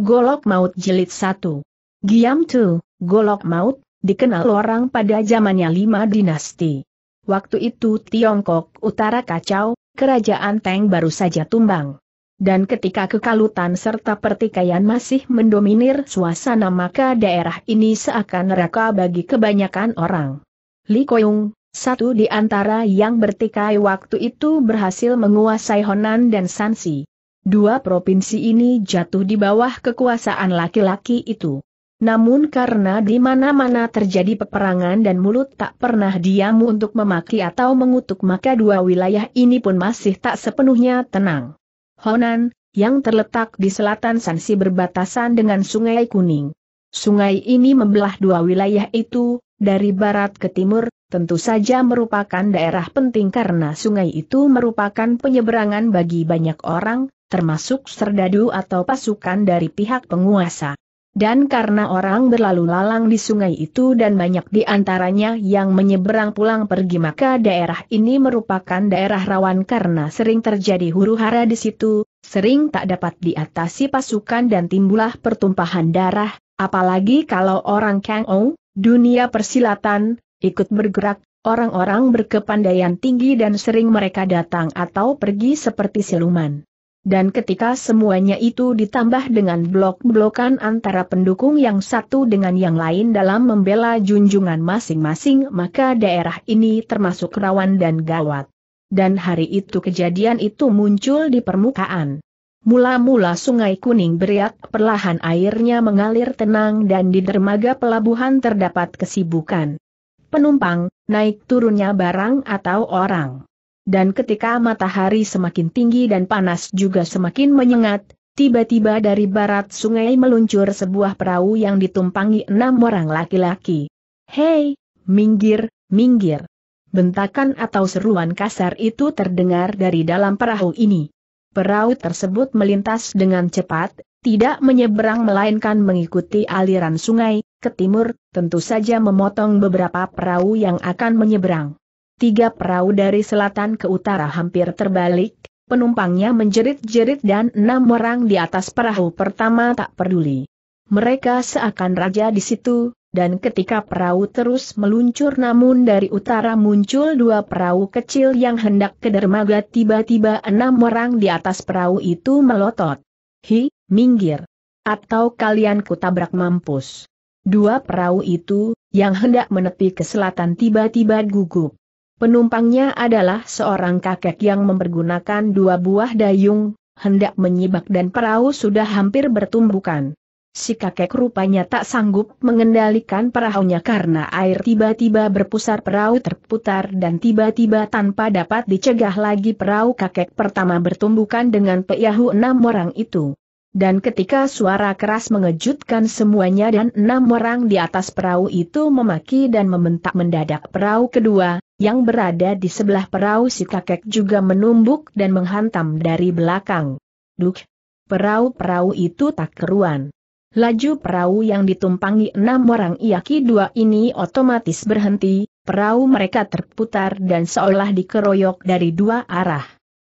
Golok Maut Jilid 1. Giam Tu, Golok Maut, dikenal orang pada zamannya lima dinasti. Waktu itu Tiongkok Utara kacau, kerajaan Teng baru saja tumbang. Dan ketika kekalutan serta pertikaian masih mendominir suasana maka daerah ini seakan neraka bagi kebanyakan orang. Li Koyung, satu di antara yang bertikai waktu itu berhasil menguasai Honan dan Sansi dua provinsi ini jatuh di bawah kekuasaan laki-laki itu. Namun karena di mana-mana terjadi peperangan dan mulut tak pernah diam untuk memaki atau mengutuk maka dua wilayah ini pun masih tak sepenuhnya tenang. Honan, yang terletak di selatan Sansi berbatasan dengan Sungai Kuning. Sungai ini membelah dua wilayah itu, dari barat ke timur, tentu saja merupakan daerah penting karena sungai itu merupakan penyeberangan bagi banyak orang, termasuk serdadu atau pasukan dari pihak penguasa. Dan karena orang berlalu lalang di sungai itu dan banyak di antaranya yang menyeberang pulang pergi maka daerah ini merupakan daerah rawan karena sering terjadi huru-hara di situ, sering tak dapat diatasi pasukan dan timbullah pertumpahan darah, apalagi kalau orang Kang Ong, dunia persilatan, ikut bergerak, orang-orang berkepandaian tinggi dan sering mereka datang atau pergi seperti siluman. Dan ketika semuanya itu ditambah dengan blok-blokan antara pendukung yang satu dengan yang lain dalam membela junjungan masing-masing maka daerah ini termasuk rawan dan gawat. Dan hari itu kejadian itu muncul di permukaan. Mula-mula sungai kuning beriak perlahan airnya mengalir tenang dan di dermaga pelabuhan terdapat kesibukan. Penumpang, naik turunnya barang atau orang dan ketika matahari semakin tinggi dan panas juga semakin menyengat, tiba-tiba dari barat sungai meluncur sebuah perahu yang ditumpangi enam orang laki-laki. Hei, minggir, minggir. Bentakan atau seruan kasar itu terdengar dari dalam perahu ini. Perahu tersebut melintas dengan cepat, tidak menyeberang melainkan mengikuti aliran sungai, ke timur, tentu saja memotong beberapa perahu yang akan menyeberang tiga perahu dari selatan ke utara hampir terbalik, penumpangnya menjerit-jerit dan enam orang di atas perahu pertama tak peduli. Mereka seakan raja di situ, dan ketika perahu terus meluncur namun dari utara muncul dua perahu kecil yang hendak ke dermaga tiba-tiba enam orang di atas perahu itu melotot. Hi, minggir. Atau kalian kutabrak mampus. Dua perahu itu, yang hendak menepi ke selatan tiba-tiba gugup. Penumpangnya adalah seorang kakek yang mempergunakan dua buah dayung, hendak menyibak dan perahu sudah hampir bertumbukan. Si kakek rupanya tak sanggup mengendalikan perahunya karena air tiba-tiba berpusar perahu terputar dan tiba-tiba tanpa dapat dicegah lagi perahu kakek pertama bertumbukan dengan peyahu enam orang itu. Dan ketika suara keras mengejutkan semuanya dan enam orang di atas perahu itu memaki dan membentak mendadak perahu kedua, yang berada di sebelah perahu si kakek juga menumbuk dan menghantam dari belakang. Duk! Perahu-perahu itu tak keruan. Laju perahu yang ditumpangi enam orang Iaki dua ini otomatis berhenti, perahu mereka terputar dan seolah dikeroyok dari dua arah.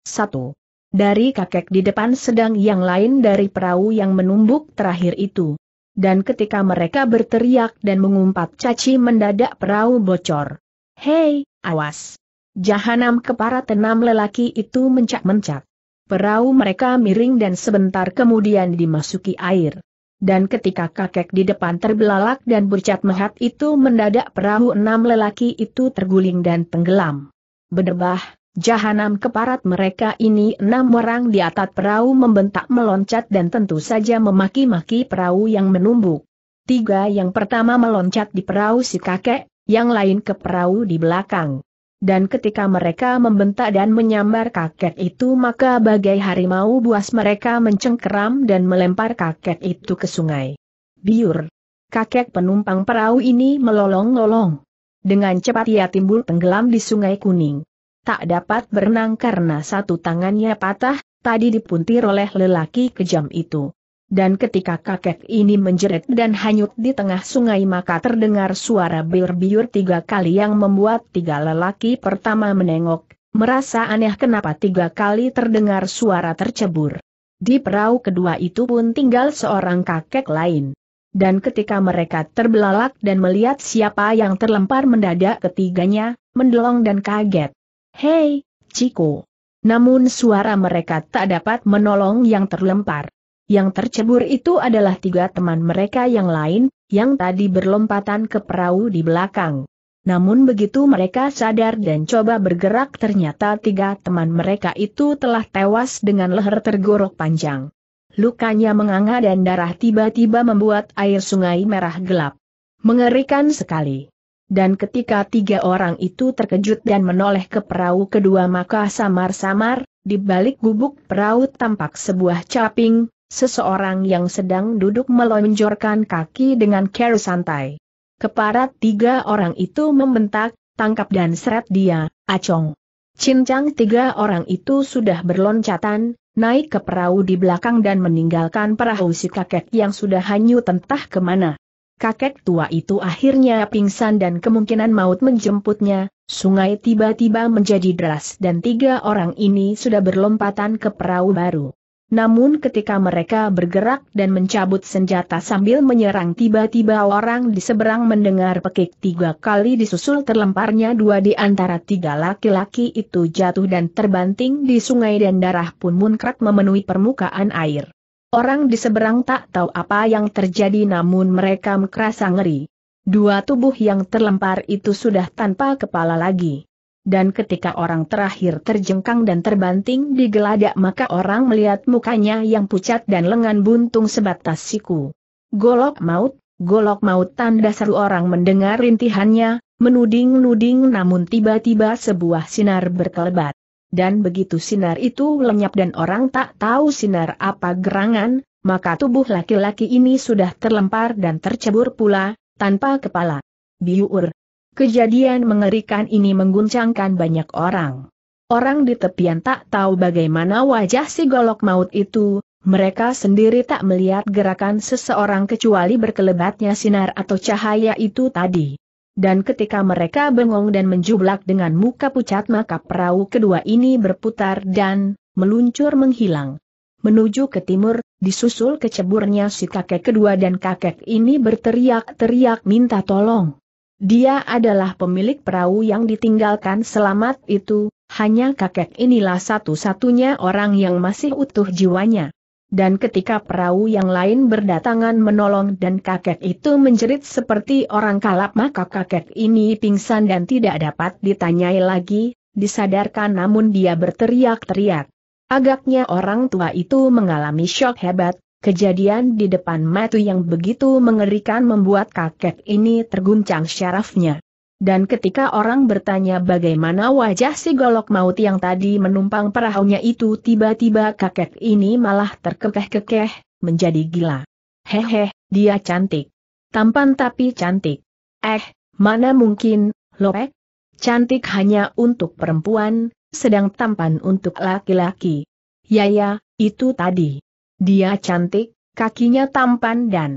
Satu. Dari kakek di depan sedang yang lain dari perahu yang menumbuk terakhir itu. Dan ketika mereka berteriak dan mengumpat caci mendadak perahu bocor. Hei, awas! Jahanam kepara tenam lelaki itu mencak-mencak. Perahu mereka miring dan sebentar kemudian dimasuki air. Dan ketika kakek di depan terbelalak dan bercat mehat itu mendadak perahu enam lelaki itu terguling dan tenggelam. Berdebah, jahanam keparat mereka ini enam orang di atas perahu membentak meloncat dan tentu saja memaki-maki perahu yang menumbuk. Tiga yang pertama meloncat di perahu si kakek, yang lain ke perahu di belakang. Dan ketika mereka membentak dan menyambar kakek itu maka bagai harimau buas mereka mencengkeram dan melempar kakek itu ke sungai. Biur. Kakek penumpang perahu ini melolong-lolong. Dengan cepat ia timbul tenggelam di sungai kuning. Tak dapat berenang karena satu tangannya patah, tadi dipuntir oleh lelaki kejam itu. Dan ketika kakek ini menjerit dan hanyut di tengah sungai maka terdengar suara biur-biur tiga kali yang membuat tiga lelaki pertama menengok, merasa aneh kenapa tiga kali terdengar suara tercebur. Di perahu kedua itu pun tinggal seorang kakek lain. Dan ketika mereka terbelalak dan melihat siapa yang terlempar mendadak ketiganya, mendelong dan kaget. Hei, Ciko! Namun suara mereka tak dapat menolong yang terlempar. Yang tercebur itu adalah tiga teman mereka yang lain, yang tadi berlompatan ke perahu di belakang. Namun begitu mereka sadar dan coba bergerak ternyata tiga teman mereka itu telah tewas dengan leher tergorok panjang. Lukanya menganga dan darah tiba-tiba membuat air sungai merah gelap. Mengerikan sekali. Dan ketika tiga orang itu terkejut dan menoleh ke perahu kedua maka samar-samar, di balik gubuk perahu tampak sebuah caping, seseorang yang sedang duduk melonjorkan kaki dengan care santai. Keparat tiga orang itu membentak, tangkap dan seret dia, acong. Cincang tiga orang itu sudah berloncatan, naik ke perahu di belakang dan meninggalkan perahu si kakek yang sudah hanyut entah kemana. Kakek tua itu akhirnya pingsan dan kemungkinan maut menjemputnya, sungai tiba-tiba menjadi deras dan tiga orang ini sudah berlompatan ke perahu baru. Namun ketika mereka bergerak dan mencabut senjata sambil menyerang tiba-tiba orang di seberang mendengar pekik tiga kali disusul terlemparnya dua di antara tiga laki-laki itu jatuh dan terbanting di sungai dan darah pun munkrat memenuhi permukaan air. Orang di seberang tak tahu apa yang terjadi namun mereka merasa ngeri. Dua tubuh yang terlempar itu sudah tanpa kepala lagi dan ketika orang terakhir terjengkang dan terbanting di geladak maka orang melihat mukanya yang pucat dan lengan buntung sebatas siku. Golok maut, golok maut tanda seru orang mendengar rintihannya, menuding-nuding namun tiba-tiba sebuah sinar berkelebat. Dan begitu sinar itu lenyap dan orang tak tahu sinar apa gerangan, maka tubuh laki-laki ini sudah terlempar dan tercebur pula, tanpa kepala. Biur, Kejadian mengerikan ini mengguncangkan banyak orang. Orang di tepian tak tahu bagaimana wajah si golok maut itu, mereka sendiri tak melihat gerakan seseorang kecuali berkelebatnya sinar atau cahaya itu tadi. Dan ketika mereka bengong dan menjublak dengan muka pucat maka perahu kedua ini berputar dan meluncur menghilang. Menuju ke timur, disusul keceburnya si kakek kedua dan kakek ini berteriak-teriak minta tolong. Dia adalah pemilik perahu yang ditinggalkan selamat itu, hanya kakek inilah satu-satunya orang yang masih utuh jiwanya. Dan ketika perahu yang lain berdatangan menolong dan kakek itu menjerit seperti orang kalap maka kakek ini pingsan dan tidak dapat ditanyai lagi, disadarkan namun dia berteriak-teriak. Agaknya orang tua itu mengalami shock hebat, Kejadian di depan Matu yang begitu mengerikan membuat kakek ini terguncang syarafnya. Dan ketika orang bertanya bagaimana wajah si golok maut yang tadi menumpang perahunya itu tiba-tiba kakek ini malah terkekeh-kekeh, menjadi gila. Hehe, dia cantik. Tampan tapi cantik. Eh, mana mungkin, lopek? Eh? Cantik hanya untuk perempuan, sedang tampan untuk laki-laki. Yaya, ya, itu tadi. Dia cantik, kakinya tampan dan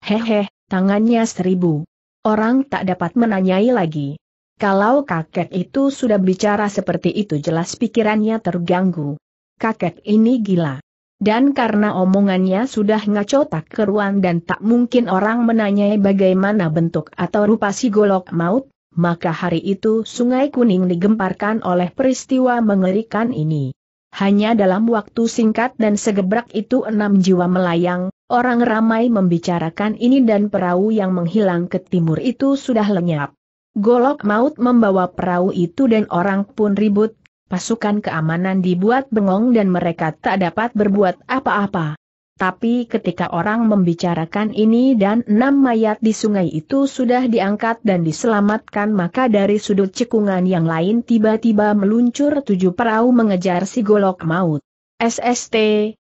hehe, tangannya seribu. Orang tak dapat menanyai lagi. Kalau kakek itu sudah bicara seperti itu jelas pikirannya terganggu. Kakek ini gila. Dan karena omongannya sudah ngaco tak keruan dan tak mungkin orang menanyai bagaimana bentuk atau rupa si golok maut, maka hari itu sungai kuning digemparkan oleh peristiwa mengerikan ini. Hanya dalam waktu singkat dan segebrak itu enam jiwa melayang, orang ramai membicarakan ini dan perahu yang menghilang ke timur itu sudah lenyap. Golok maut membawa perahu itu dan orang pun ribut, pasukan keamanan dibuat bengong dan mereka tak dapat berbuat apa-apa. Tapi ketika orang membicarakan ini dan enam mayat di sungai itu sudah diangkat dan diselamatkan maka dari sudut cekungan yang lain tiba-tiba meluncur tujuh perahu mengejar si golok maut. SST,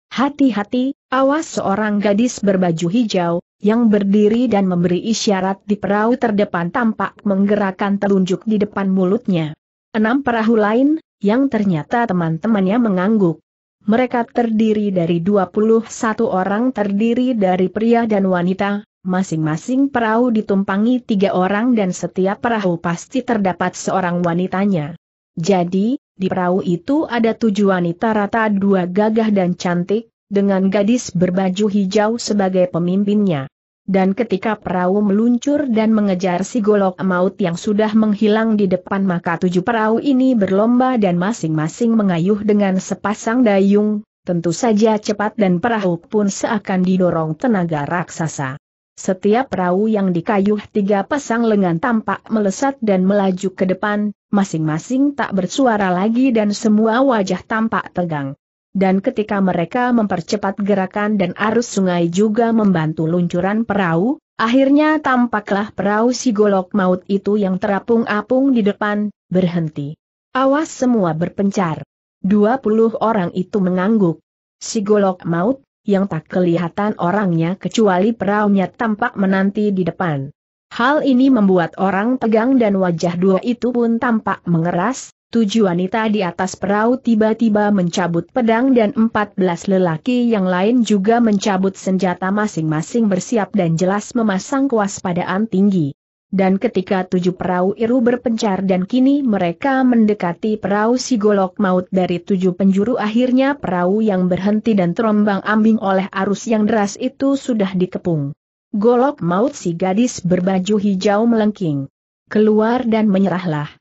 hati-hati, awas seorang gadis berbaju hijau, yang berdiri dan memberi isyarat di perahu terdepan tampak menggerakkan telunjuk di depan mulutnya. Enam perahu lain, yang ternyata teman-temannya mengangguk, mereka terdiri dari 21 orang terdiri dari pria dan wanita, masing-masing perahu ditumpangi tiga orang dan setiap perahu pasti terdapat seorang wanitanya. Jadi, di perahu itu ada tujuh wanita rata dua gagah dan cantik, dengan gadis berbaju hijau sebagai pemimpinnya dan ketika perahu meluncur dan mengejar si golok maut yang sudah menghilang di depan maka tujuh perahu ini berlomba dan masing-masing mengayuh dengan sepasang dayung, tentu saja cepat dan perahu pun seakan didorong tenaga raksasa. Setiap perahu yang dikayuh tiga pasang lengan tampak melesat dan melaju ke depan, masing-masing tak bersuara lagi dan semua wajah tampak tegang. Dan ketika mereka mempercepat gerakan dan arus sungai juga membantu luncuran perahu, akhirnya tampaklah perahu si golok maut itu yang terapung-apung di depan, berhenti. Awas semua berpencar. 20 orang itu mengangguk. Si golok maut, yang tak kelihatan orangnya kecuali perahunya tampak menanti di depan. Hal ini membuat orang tegang dan wajah dua itu pun tampak mengeras, tujuh wanita di atas perahu tiba-tiba mencabut pedang dan empat belas lelaki yang lain juga mencabut senjata masing-masing bersiap dan jelas memasang kewaspadaan tinggi. Dan ketika tujuh perahu Iru berpencar dan kini mereka mendekati perahu si golok maut dari tujuh penjuru akhirnya perahu yang berhenti dan terombang ambing oleh arus yang deras itu sudah dikepung. Golok maut si gadis berbaju hijau melengking. Keluar dan menyerahlah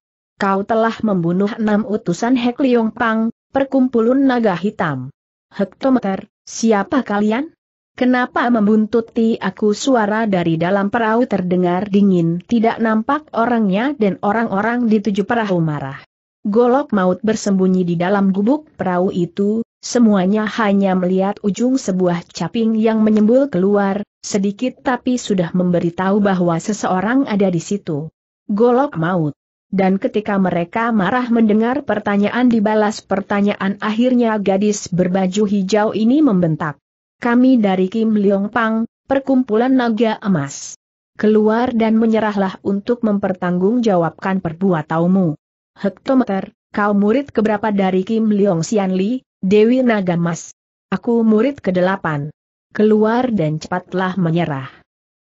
kau telah membunuh enam utusan Hek Liong Pang, perkumpulan naga hitam. Hektometer, siapa kalian? Kenapa membuntuti aku suara dari dalam perahu terdengar dingin tidak nampak orangnya dan orang-orang di tujuh perahu marah. Golok maut bersembunyi di dalam gubuk perahu itu, semuanya hanya melihat ujung sebuah caping yang menyembul keluar, sedikit tapi sudah memberitahu bahwa seseorang ada di situ. Golok maut. Dan ketika mereka marah mendengar pertanyaan dibalas pertanyaan akhirnya gadis berbaju hijau ini membentak. Kami dari Kim Leong Pang, perkumpulan naga emas. Keluar dan menyerahlah untuk mempertanggungjawabkan perbuatamu. Hektometer, kau murid keberapa dari Kim Leong Sian Li, Dewi Naga Emas? Aku murid ke delapan. Keluar dan cepatlah menyerah.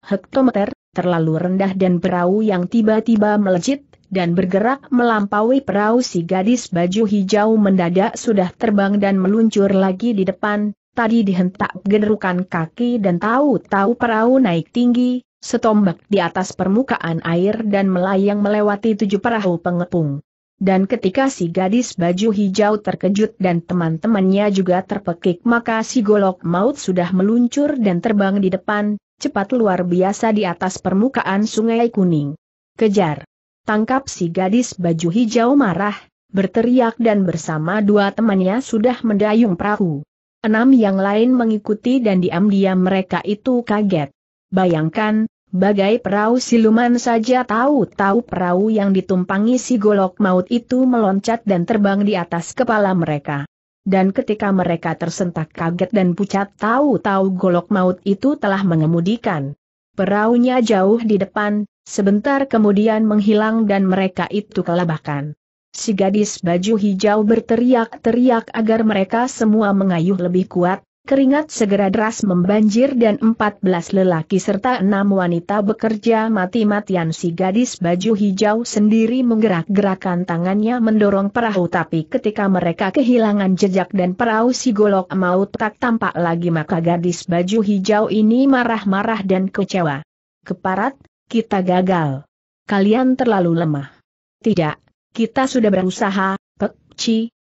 Hektometer, terlalu rendah dan perahu yang tiba-tiba melejit dan bergerak melampaui perahu si gadis baju hijau mendadak sudah terbang dan meluncur lagi di depan, tadi dihentak genderukan kaki dan tahu-tahu perahu naik tinggi, setombak di atas permukaan air dan melayang melewati tujuh perahu pengepung. Dan ketika si gadis baju hijau terkejut dan teman-temannya juga terpekik maka si golok maut sudah meluncur dan terbang di depan, cepat luar biasa di atas permukaan sungai kuning. Kejar! tangkap si gadis baju hijau marah, berteriak dan bersama dua temannya sudah mendayung perahu. Enam yang lain mengikuti dan diam-diam mereka itu kaget. Bayangkan, bagai perahu siluman saja tahu-tahu perahu yang ditumpangi si golok maut itu meloncat dan terbang di atas kepala mereka. Dan ketika mereka tersentak kaget dan pucat tahu-tahu golok maut itu telah mengemudikan. Perahunya jauh di depan, sebentar kemudian menghilang dan mereka itu kelabakan. Si gadis baju hijau berteriak-teriak agar mereka semua mengayuh lebih kuat, keringat segera deras membanjir dan 14 lelaki serta enam wanita bekerja mati-matian si gadis baju hijau sendiri menggerak-gerakan tangannya mendorong perahu tapi ketika mereka kehilangan jejak dan perahu si golok maut tak tampak lagi maka gadis baju hijau ini marah-marah dan kecewa. Keparat, kita gagal. Kalian terlalu lemah. Tidak, kita sudah berusaha, Pek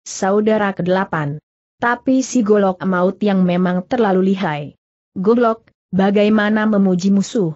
saudara ke-8. Tapi si golok maut yang memang terlalu lihai. Golok, bagaimana memuji musuh?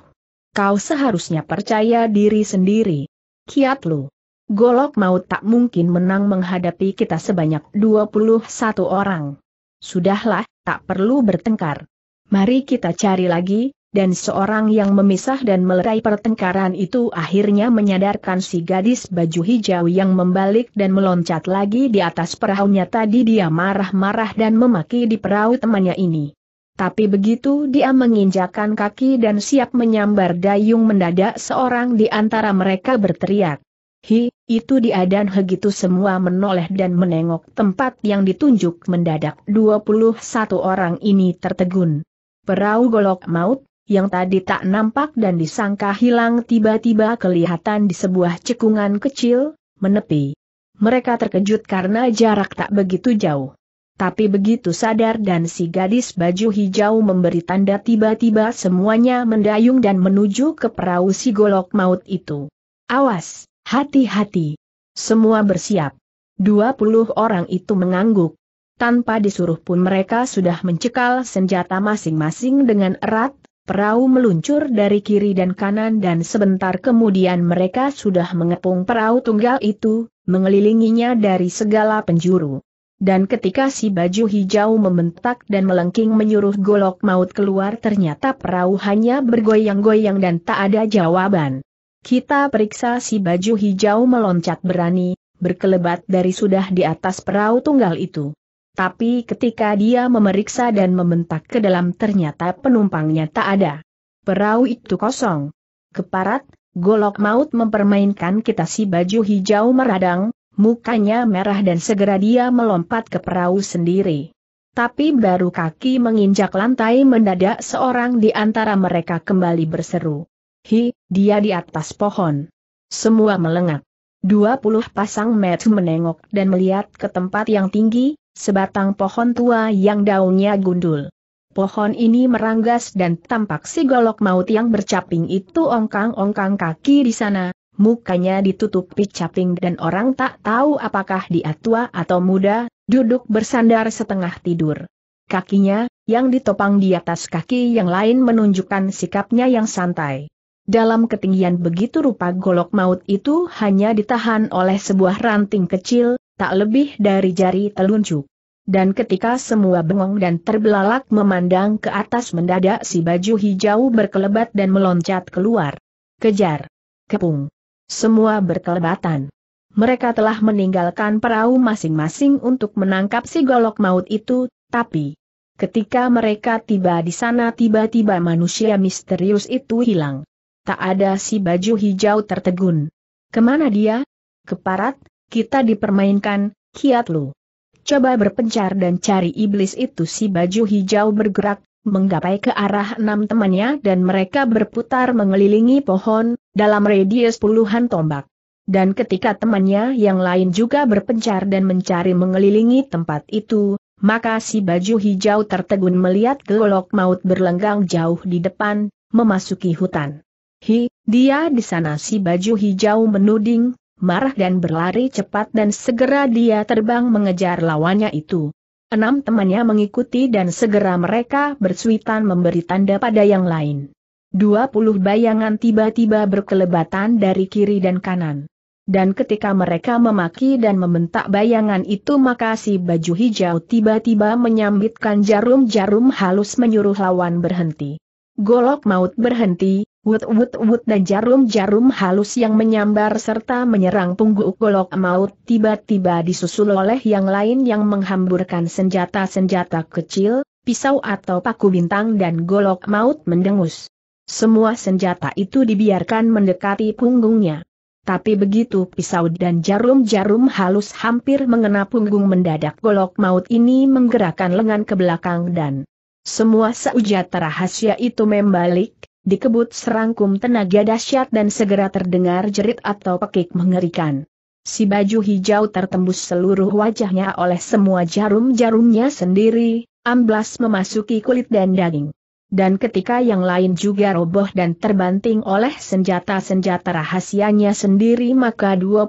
Kau seharusnya percaya diri sendiri. Kiat lu. Golok maut tak mungkin menang menghadapi kita sebanyak 21 orang. Sudahlah, tak perlu bertengkar. Mari kita cari lagi, dan seorang yang memisah dan melerai pertengkaran itu akhirnya menyadarkan si gadis baju hijau yang membalik dan meloncat lagi di atas perahunya tadi dia marah-marah dan memaki di perahu temannya ini. Tapi begitu dia menginjakan kaki dan siap menyambar dayung mendadak seorang di antara mereka berteriak. Hi, itu dia dan begitu semua menoleh dan menengok tempat yang ditunjuk mendadak 21 orang ini tertegun. Perahu golok maut, yang tadi tak nampak dan disangka hilang tiba-tiba kelihatan di sebuah cekungan kecil, menepi. Mereka terkejut karena jarak tak begitu jauh. Tapi begitu sadar dan si gadis baju hijau memberi tanda tiba-tiba semuanya mendayung dan menuju ke perahu si golok maut itu. Awas, hati-hati. Semua bersiap. Dua puluh orang itu mengangguk. Tanpa disuruh pun mereka sudah mencekal senjata masing-masing dengan erat, Perahu meluncur dari kiri dan kanan dan sebentar kemudian mereka sudah mengepung perahu tunggal itu, mengelilinginya dari segala penjuru. Dan ketika si baju hijau membentak dan melengking menyuruh golok maut keluar ternyata perahu hanya bergoyang-goyang dan tak ada jawaban. Kita periksa si baju hijau meloncat berani, berkelebat dari sudah di atas perahu tunggal itu. Tapi ketika dia memeriksa dan membentak ke dalam ternyata penumpangnya tak ada. Perahu itu kosong. Keparat, golok maut mempermainkan kita si baju hijau meradang, mukanya merah dan segera dia melompat ke perahu sendiri. Tapi baru kaki menginjak lantai mendadak seorang di antara mereka kembali berseru. Hi, dia di atas pohon. Semua melengak. Dua puluh pasang mata menengok dan melihat ke tempat yang tinggi, sebatang pohon tua yang daunnya gundul. Pohon ini meranggas dan tampak si golok maut yang bercaping itu ongkang-ongkang kaki di sana, mukanya ditutupi caping dan orang tak tahu apakah dia tua atau muda, duduk bersandar setengah tidur. Kakinya, yang ditopang di atas kaki yang lain menunjukkan sikapnya yang santai. Dalam ketinggian begitu rupa golok maut itu hanya ditahan oleh sebuah ranting kecil, tak lebih dari jari telunjuk. Dan ketika semua bengong dan terbelalak memandang ke atas mendadak si baju hijau berkelebat dan meloncat keluar. Kejar. Kepung. Semua berkelebatan. Mereka telah meninggalkan perahu masing-masing untuk menangkap si golok maut itu, tapi ketika mereka tiba di sana tiba-tiba manusia misterius itu hilang. Tak ada si baju hijau tertegun. Kemana dia? Keparat, kita dipermainkan, kiat lu. Coba berpencar dan cari iblis itu si baju hijau bergerak, menggapai ke arah enam temannya dan mereka berputar mengelilingi pohon, dalam radius puluhan tombak. Dan ketika temannya yang lain juga berpencar dan mencari mengelilingi tempat itu, maka si baju hijau tertegun melihat gelok maut berlenggang jauh di depan, memasuki hutan. Hi, dia di sana si baju hijau menuding, marah dan berlari cepat dan segera dia terbang mengejar lawannya itu. Enam temannya mengikuti dan segera mereka bersuitan memberi tanda pada yang lain. Dua puluh bayangan tiba-tiba berkelebatan dari kiri dan kanan. Dan ketika mereka memaki dan membentak bayangan itu maka si baju hijau tiba-tiba menyambitkan jarum-jarum halus menyuruh lawan berhenti. Golok maut berhenti, wut wut dan jarum-jarum halus yang menyambar serta menyerang punggung golok maut tiba-tiba disusul oleh yang lain yang menghamburkan senjata-senjata kecil, pisau atau paku bintang dan golok maut mendengus. Semua senjata itu dibiarkan mendekati punggungnya. Tapi begitu pisau dan jarum-jarum halus hampir mengena punggung mendadak golok maut ini menggerakkan lengan ke belakang dan semua seujat rahasia itu membalik, Dikebut serangkum tenaga dahsyat dan segera terdengar jerit atau pekik mengerikan. Si baju hijau tertembus seluruh wajahnya oleh semua jarum-jarumnya sendiri, amblas memasuki kulit dan daging. Dan ketika yang lain juga roboh dan terbanting oleh senjata-senjata rahasianya sendiri maka 21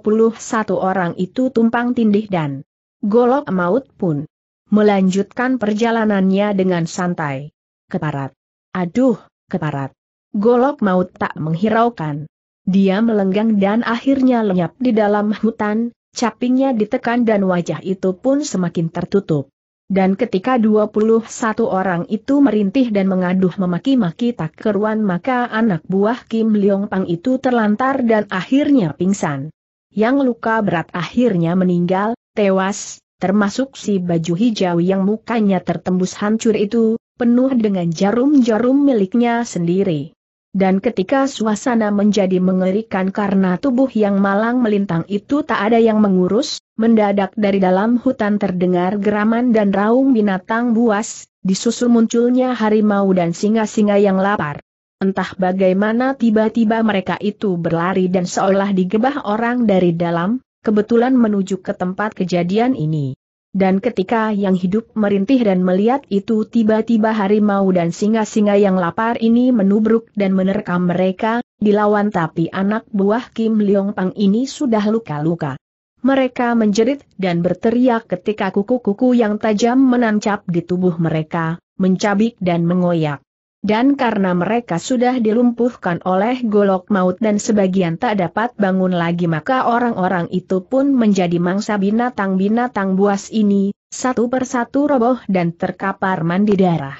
orang itu tumpang tindih dan golok maut pun melanjutkan perjalanannya dengan santai. Keparat. Aduh, keparat. Golok maut tak menghiraukan. Dia melenggang dan akhirnya lenyap di dalam hutan, capingnya ditekan dan wajah itu pun semakin tertutup. Dan ketika 21 orang itu merintih dan mengaduh memaki-maki tak keruan maka anak buah Kim Leong Pang itu terlantar dan akhirnya pingsan. Yang luka berat akhirnya meninggal, tewas, termasuk si baju hijau yang mukanya tertembus hancur itu, penuh dengan jarum-jarum miliknya sendiri. Dan ketika suasana menjadi mengerikan karena tubuh yang malang melintang itu tak ada yang mengurus, mendadak dari dalam hutan terdengar geraman dan raung binatang buas, disusul munculnya harimau dan singa-singa yang lapar. Entah bagaimana tiba-tiba mereka itu berlari dan seolah digebah orang dari dalam, kebetulan menuju ke tempat kejadian ini. Dan ketika yang hidup merintih dan melihat itu tiba-tiba harimau dan singa-singa yang lapar ini menubruk dan menerkam mereka, dilawan tapi anak buah Kim Leong Pang ini sudah luka-luka. Mereka menjerit dan berteriak ketika kuku-kuku yang tajam menancap di tubuh mereka, mencabik dan mengoyak dan karena mereka sudah dilumpuhkan oleh golok maut dan sebagian tak dapat bangun lagi maka orang-orang itu pun menjadi mangsa binatang-binatang buas ini, satu persatu roboh dan terkapar mandi darah.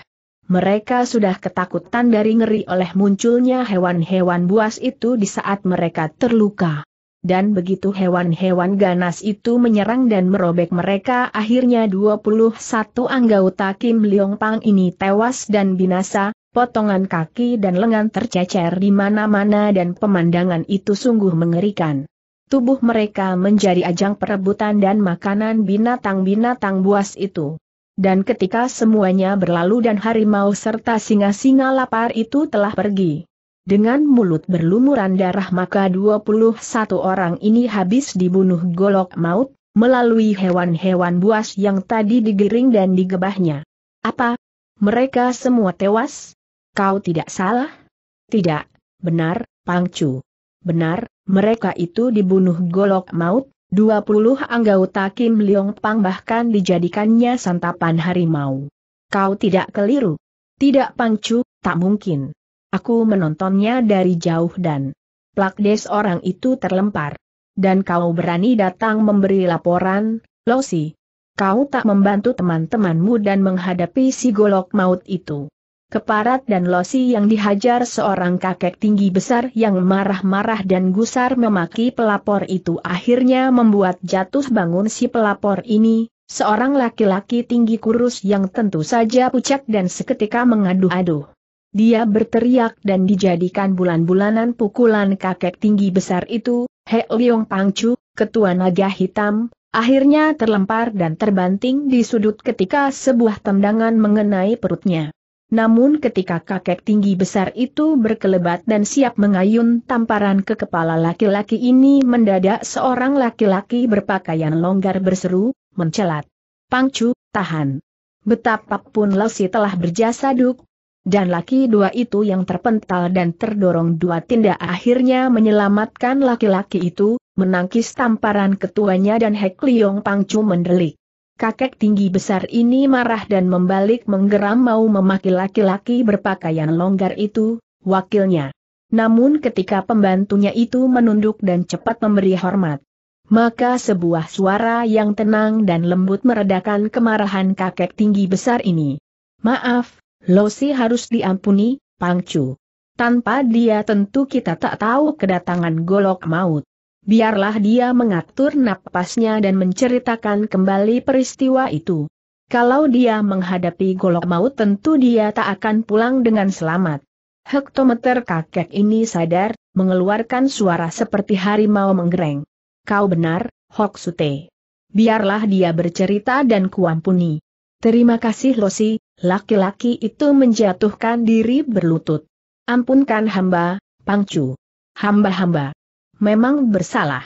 Mereka sudah ketakutan dari ngeri oleh munculnya hewan-hewan buas itu di saat mereka terluka. Dan begitu hewan-hewan ganas itu menyerang dan merobek mereka akhirnya 21 anggota Kim Leong Pang ini tewas dan binasa, potongan kaki dan lengan tercecer di mana-mana dan pemandangan itu sungguh mengerikan. Tubuh mereka menjadi ajang perebutan dan makanan binatang-binatang buas itu. Dan ketika semuanya berlalu dan harimau serta singa-singa lapar itu telah pergi. Dengan mulut berlumuran darah maka 21 orang ini habis dibunuh golok maut, melalui hewan-hewan buas yang tadi digiring dan digebahnya. Apa? Mereka semua tewas? Kau tidak salah? Tidak, benar, Pangcu. Benar, mereka itu dibunuh golok maut, 20 anggota Kim Leong Pang bahkan dijadikannya santapan harimau. Kau tidak keliru. Tidak Pangcu, tak mungkin. Aku menontonnya dari jauh dan plak des orang itu terlempar. Dan kau berani datang memberi laporan, Losi. Kau tak membantu teman-temanmu dan menghadapi si golok maut itu. Keparat dan Losi yang dihajar seorang kakek tinggi besar yang marah-marah dan gusar memaki pelapor itu akhirnya membuat jatuh bangun si pelapor ini, seorang laki-laki tinggi kurus yang tentu saja pucat dan seketika mengaduh-aduh. Dia berteriak dan dijadikan bulan-bulanan pukulan kakek tinggi besar itu, He Liong Pangcu, ketua naga hitam, akhirnya terlempar dan terbanting di sudut ketika sebuah tendangan mengenai perutnya. Namun ketika kakek tinggi besar itu berkelebat dan siap mengayun tamparan ke kepala laki-laki ini mendadak seorang laki-laki berpakaian longgar berseru, mencelat. Pangcu, tahan. Betapapun Lesi telah berjasa duk. Dan laki dua itu yang terpental dan terdorong dua tindak akhirnya menyelamatkan laki-laki itu, menangkis tamparan ketuanya dan Hek Liong Pangcu mendelik. Kakek tinggi besar ini marah dan membalik menggeram mau memaki laki-laki berpakaian longgar itu, wakilnya. Namun ketika pembantunya itu menunduk dan cepat memberi hormat, maka sebuah suara yang tenang dan lembut meredakan kemarahan kakek tinggi besar ini. Maaf, Losi harus diampuni, Pangcu. Tanpa dia tentu kita tak tahu kedatangan golok maut biarlah dia mengatur napasnya dan menceritakan kembali peristiwa itu. Kalau dia menghadapi golok maut tentu dia tak akan pulang dengan selamat. Hektometer kakek ini sadar, mengeluarkan suara seperti harimau menggereng. Kau benar, Hok Sute. Biarlah dia bercerita dan kuampuni. Terima kasih Losi, laki-laki itu menjatuhkan diri berlutut. Ampunkan hamba, Pangcu. Hamba-hamba memang bersalah.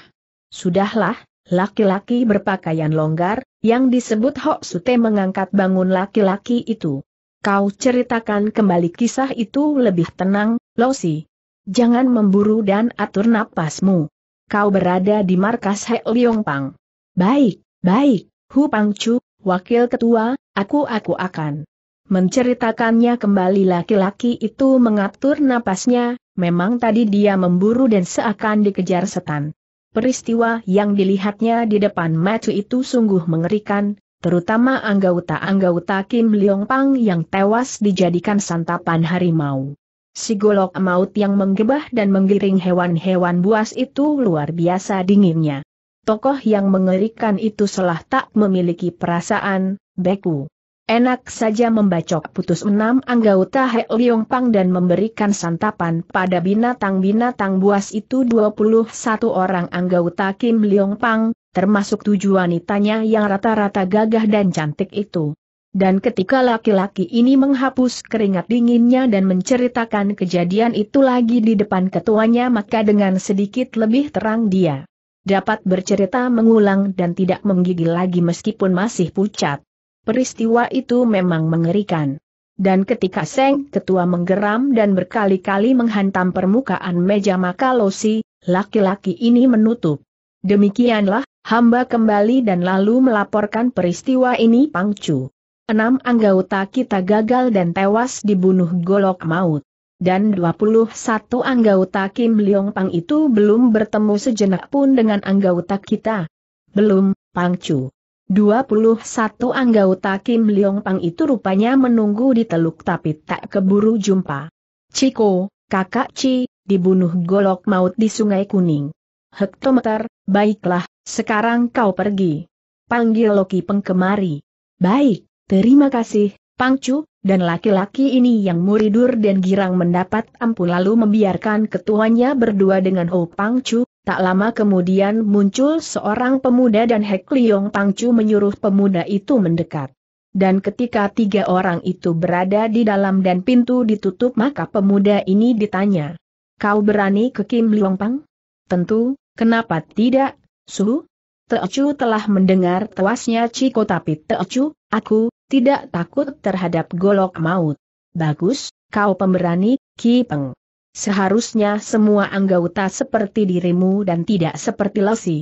Sudahlah, laki-laki berpakaian longgar, yang disebut Hok Sute mengangkat bangun laki-laki itu. Kau ceritakan kembali kisah itu lebih tenang, Losi. Jangan memburu dan atur napasmu. Kau berada di markas Hek Leong Pang. Baik, baik, Hu Pang Chu, Wakil Ketua, aku-aku akan menceritakannya kembali laki-laki itu mengatur napasnya, Memang tadi dia memburu dan seakan dikejar setan. Peristiwa yang dilihatnya di depan mata itu sungguh mengerikan, terutama anggota-anggota Kim Leong Pang yang tewas dijadikan santapan harimau. Si golok maut yang menggebah dan menggiring hewan-hewan buas itu luar biasa dinginnya. Tokoh yang mengerikan itu selah tak memiliki perasaan, beku. Enak saja membacok putus enam anggota He Liong Pang dan memberikan santapan pada binatang-binatang buas itu 21 orang anggota Kim Liong Pang, termasuk tujuh wanitanya yang rata-rata gagah dan cantik itu. Dan ketika laki-laki ini menghapus keringat dinginnya dan menceritakan kejadian itu lagi di depan ketuanya maka dengan sedikit lebih terang dia dapat bercerita mengulang dan tidak menggigil lagi meskipun masih pucat. Peristiwa itu memang mengerikan. Dan ketika Seng Ketua menggeram dan berkali-kali menghantam permukaan meja maka Losi, laki-laki ini menutup. Demikianlah, hamba kembali dan lalu melaporkan peristiwa ini Pangcu. Enam anggota kita gagal dan tewas dibunuh golok maut. Dan 21 anggota Kim Leong Pang itu belum bertemu sejenak pun dengan anggota kita. Belum, Pangcu. 21 anggota Kim Leong Pang itu rupanya menunggu di teluk tapi tak keburu jumpa. Ciko, kakak Ci, dibunuh golok maut di Sungai Kuning. Hektometer, baiklah, sekarang kau pergi. Panggil Loki Peng kemari. Baik, terima kasih, Pangcu, dan laki-laki ini yang muridur dan girang mendapat ampun lalu membiarkan ketuanya berdua dengan Ho Pangcu, Tak lama kemudian muncul seorang pemuda dan Hek Liong Pangcu menyuruh pemuda itu mendekat. Dan ketika tiga orang itu berada di dalam dan pintu ditutup maka pemuda ini ditanya. Kau berani ke Kim Liong Pang? Tentu, kenapa tidak, Su? Teocu telah mendengar tewasnya Ciko tapi Teocu, aku, tidak takut terhadap golok maut. Bagus, kau pemberani, Ki Peng. Seharusnya semua anggota seperti dirimu dan tidak seperti Lesi.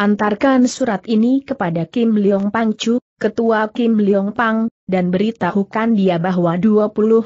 Antarkan surat ini kepada Kim Leong Pang Chu, Ketua Kim Leong Pang, dan beritahukan dia bahwa 21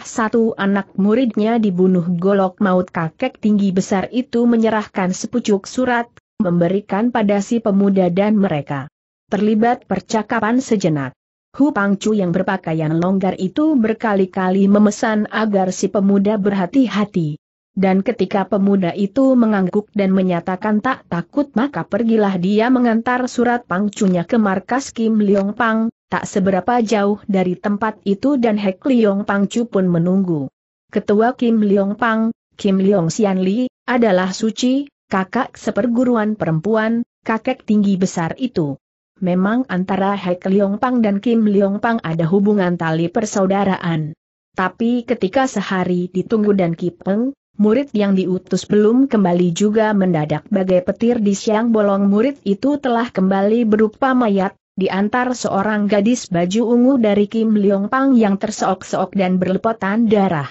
anak muridnya dibunuh golok maut kakek tinggi besar itu menyerahkan sepucuk surat, memberikan pada si pemuda dan mereka. Terlibat percakapan sejenak. Hu Pangcu yang berpakaian longgar itu berkali-kali memesan agar si pemuda berhati-hati. Dan ketika pemuda itu mengangguk dan menyatakan tak takut maka pergilah dia mengantar surat pangcunya ke markas Kim Leong Pang, tak seberapa jauh dari tempat itu dan Hek Leong Pangcu pun menunggu. Ketua Kim Leong Pang, Kim Leong Sian Li, adalah suci, kakak seperguruan perempuan, kakek tinggi besar itu. Memang antara Hek Leong Pang dan Kim Leong Pang ada hubungan tali persaudaraan. Tapi ketika sehari ditunggu dan Kipeng, murid yang diutus belum kembali juga mendadak bagai petir di siang bolong murid itu telah kembali berupa mayat, diantar seorang gadis baju ungu dari Kim Leong Pang yang terseok-seok dan berlepotan darah.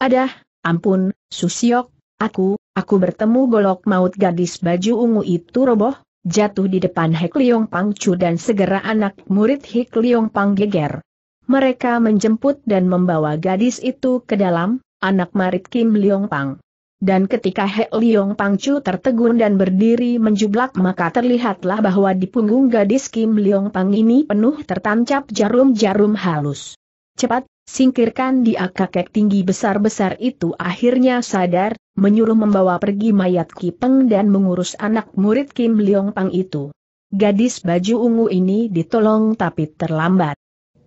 Adah, ampun, Susiok, aku, aku bertemu golok maut gadis baju ungu itu roboh, jatuh di depan Hek Leong Pang Chu dan segera anak murid Hek Leong Pang geger. Mereka menjemput dan membawa gadis itu ke dalam, anak marit Kim Leong Pang. Dan ketika He Leong Pang Chu tertegun dan berdiri menjublak maka terlihatlah bahwa di punggung gadis Kim Leong Pang ini penuh tertancap jarum-jarum halus. Cepat, singkirkan dia kakek tinggi besar-besar itu akhirnya sadar, menyuruh membawa pergi mayat Kipeng dan mengurus anak murid Kim Leong Pang itu. Gadis baju ungu ini ditolong tapi terlambat.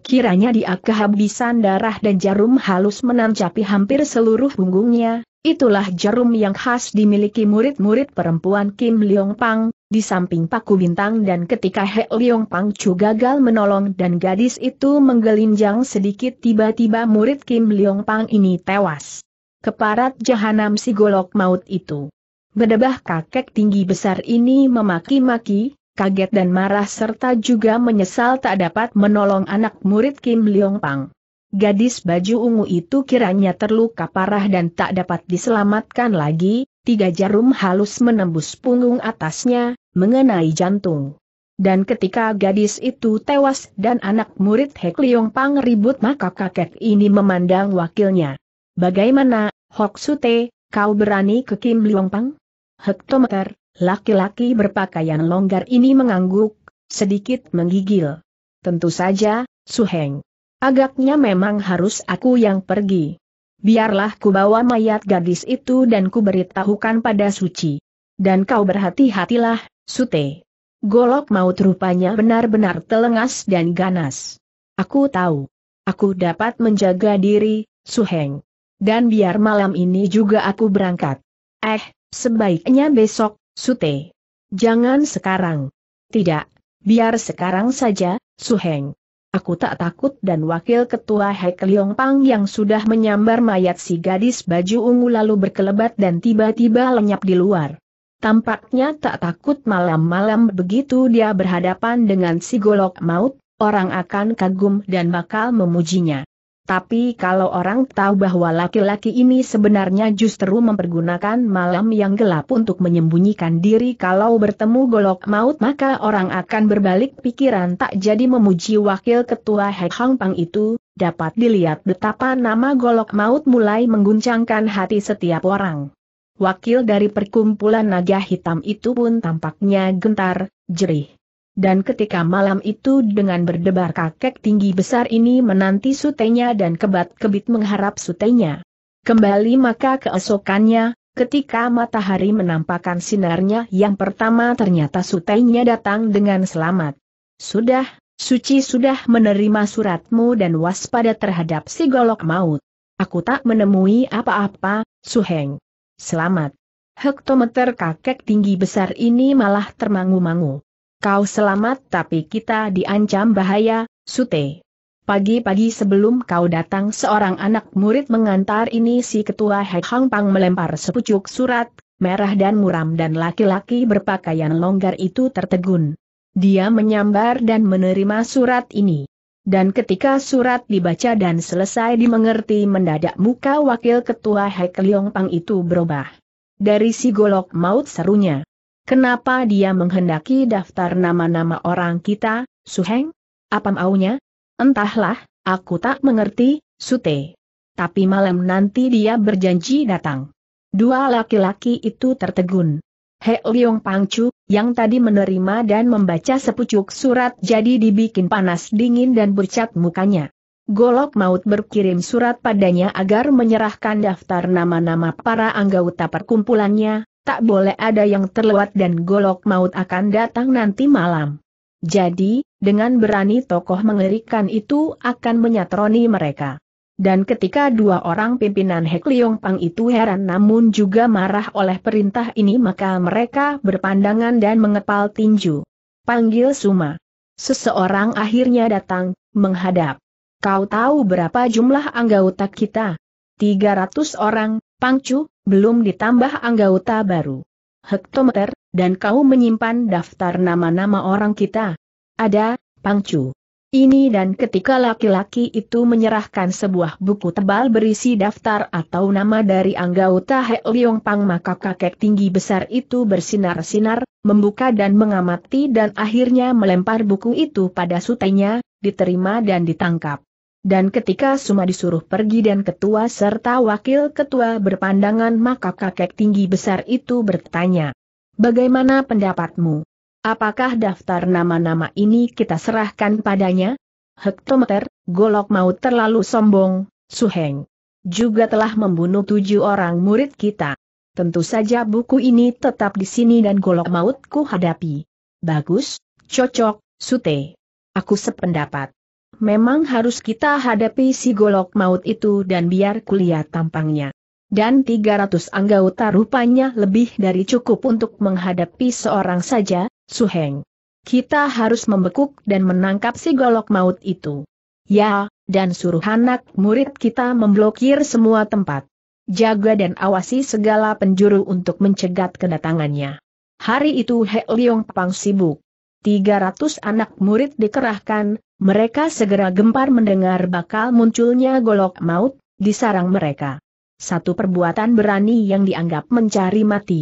Kiranya dia kehabisan darah dan jarum halus menancapi hampir seluruh punggungnya, Itulah jarum yang khas dimiliki murid-murid perempuan Kim Leong Pang, di samping paku bintang dan ketika He Leong Pang Chu gagal menolong dan gadis itu menggelinjang sedikit tiba-tiba murid Kim Leong Pang ini tewas. Keparat jahanam si golok maut itu. Bedebah kakek tinggi besar ini memaki-maki, kaget dan marah serta juga menyesal tak dapat menolong anak murid Kim Leong Pang. Gadis baju ungu itu kiranya terluka parah dan tak dapat diselamatkan lagi, tiga jarum halus menembus punggung atasnya, mengenai jantung. Dan ketika gadis itu tewas dan anak murid Hek Leong Pang ribut maka kakek ini memandang wakilnya. Bagaimana, Hok Sute, kau berani ke Kim Leong Pang? Hektometer, Laki-laki berpakaian longgar ini mengangguk, sedikit menggigil. Tentu saja, Su Heng. Agaknya memang harus aku yang pergi. Biarlah ku bawa mayat gadis itu dan ku beritahukan pada Suci. Dan kau berhati-hatilah, Sute. Golok maut rupanya benar-benar telengas dan ganas. Aku tahu. Aku dapat menjaga diri, Su Heng. Dan biar malam ini juga aku berangkat. Eh, sebaiknya besok, Sute. Jangan sekarang. Tidak, biar sekarang saja, Suheng. Aku tak takut dan wakil ketua Hek Leong Pang yang sudah menyambar mayat si gadis baju ungu lalu berkelebat dan tiba-tiba lenyap di luar. Tampaknya tak takut malam-malam begitu dia berhadapan dengan si golok maut, orang akan kagum dan bakal memujinya. Tapi kalau orang tahu bahwa laki-laki ini sebenarnya justru mempergunakan malam yang gelap untuk menyembunyikan diri kalau bertemu golok maut maka orang akan berbalik pikiran tak jadi memuji wakil ketua Hek Hang Pang itu, dapat dilihat betapa nama golok maut mulai mengguncangkan hati setiap orang. Wakil dari perkumpulan naga hitam itu pun tampaknya gentar, jerih dan ketika malam itu dengan berdebar kakek tinggi besar ini menanti sutenya dan kebat-kebit mengharap sutenya. Kembali maka keesokannya, ketika matahari menampakkan sinarnya yang pertama ternyata sutenya datang dengan selamat. Sudah, Suci sudah menerima suratmu dan waspada terhadap si golok maut. Aku tak menemui apa-apa, Suheng. Selamat. Hektometer kakek tinggi besar ini malah termangu-mangu. Kau selamat tapi kita diancam bahaya, Sute. Pagi-pagi sebelum kau datang seorang anak murid mengantar ini si ketua Hek Hang Pang melempar sepucuk surat, merah dan muram dan laki-laki berpakaian longgar itu tertegun. Dia menyambar dan menerima surat ini. Dan ketika surat dibaca dan selesai dimengerti mendadak muka wakil ketua Hek Liong Pang itu berubah. Dari si golok maut serunya. Kenapa dia menghendaki daftar nama-nama orang kita, Su Heng? Apa maunya? Entahlah, aku tak mengerti, Sute. Tapi malam nanti dia berjanji datang. Dua laki-laki itu tertegun. He Liong Pangcu, yang tadi menerima dan membaca sepucuk surat jadi dibikin panas dingin dan bercat mukanya. Golok Maut berkirim surat padanya agar menyerahkan daftar nama-nama para anggota perkumpulannya, tak boleh ada yang terlewat dan golok maut akan datang nanti malam. Jadi, dengan berani tokoh mengerikan itu akan menyatroni mereka. Dan ketika dua orang pimpinan Hek Leong Pang itu heran namun juga marah oleh perintah ini maka mereka berpandangan dan mengepal tinju. Panggil Suma. Seseorang akhirnya datang, menghadap. Kau tahu berapa jumlah anggota kita? 300 orang, Pangcu, belum ditambah anggota baru. Hektometer, dan kau menyimpan daftar nama-nama orang kita. Ada, Pangcu. Ini dan ketika laki-laki itu menyerahkan sebuah buku tebal berisi daftar atau nama dari anggota Heoyong Pang maka kakek tinggi besar itu bersinar-sinar, membuka dan mengamati dan akhirnya melempar buku itu pada sutenya, diterima dan ditangkap. Dan ketika Suma disuruh pergi dan ketua serta wakil ketua berpandangan maka kakek tinggi besar itu bertanya. Bagaimana pendapatmu? Apakah daftar nama-nama ini kita serahkan padanya? Hektometer, golok Maut terlalu sombong, Suheng. Juga telah membunuh tujuh orang murid kita. Tentu saja buku ini tetap di sini dan golok Mautku hadapi. Bagus, cocok, sute. Aku sependapat memang harus kita hadapi si golok maut itu dan biar kuliah tampangnya. Dan 300 anggota rupanya lebih dari cukup untuk menghadapi seorang saja, Suheng. Kita harus membekuk dan menangkap si golok maut itu. Ya, dan suruh anak murid kita memblokir semua tempat. Jaga dan awasi segala penjuru untuk mencegat kedatangannya. Hari itu He Leong Pang sibuk. 300 anak murid dikerahkan, mereka segera gempar mendengar bakal munculnya golok maut, di sarang mereka. Satu perbuatan berani yang dianggap mencari mati.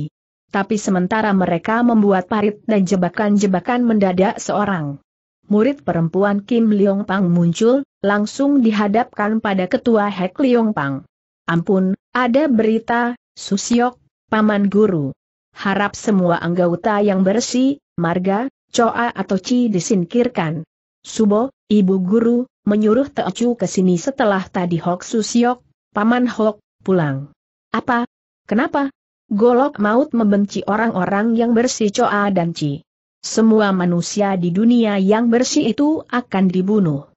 Tapi sementara mereka membuat parit dan jebakan-jebakan mendadak seorang. Murid perempuan Kim Leong Pang muncul, langsung dihadapkan pada ketua Hek Leong Pang. Ampun, ada berita, Susyok, Paman Guru. Harap semua anggota yang bersih, marga, Coa atau Ci disingkirkan. Subo, ibu guru, menyuruh Teocu ke sini setelah tadi Hok Susiok, paman Hok, pulang. Apa? Kenapa? Golok maut membenci orang-orang yang bersih Coa dan Ci. Semua manusia di dunia yang bersih itu akan dibunuh.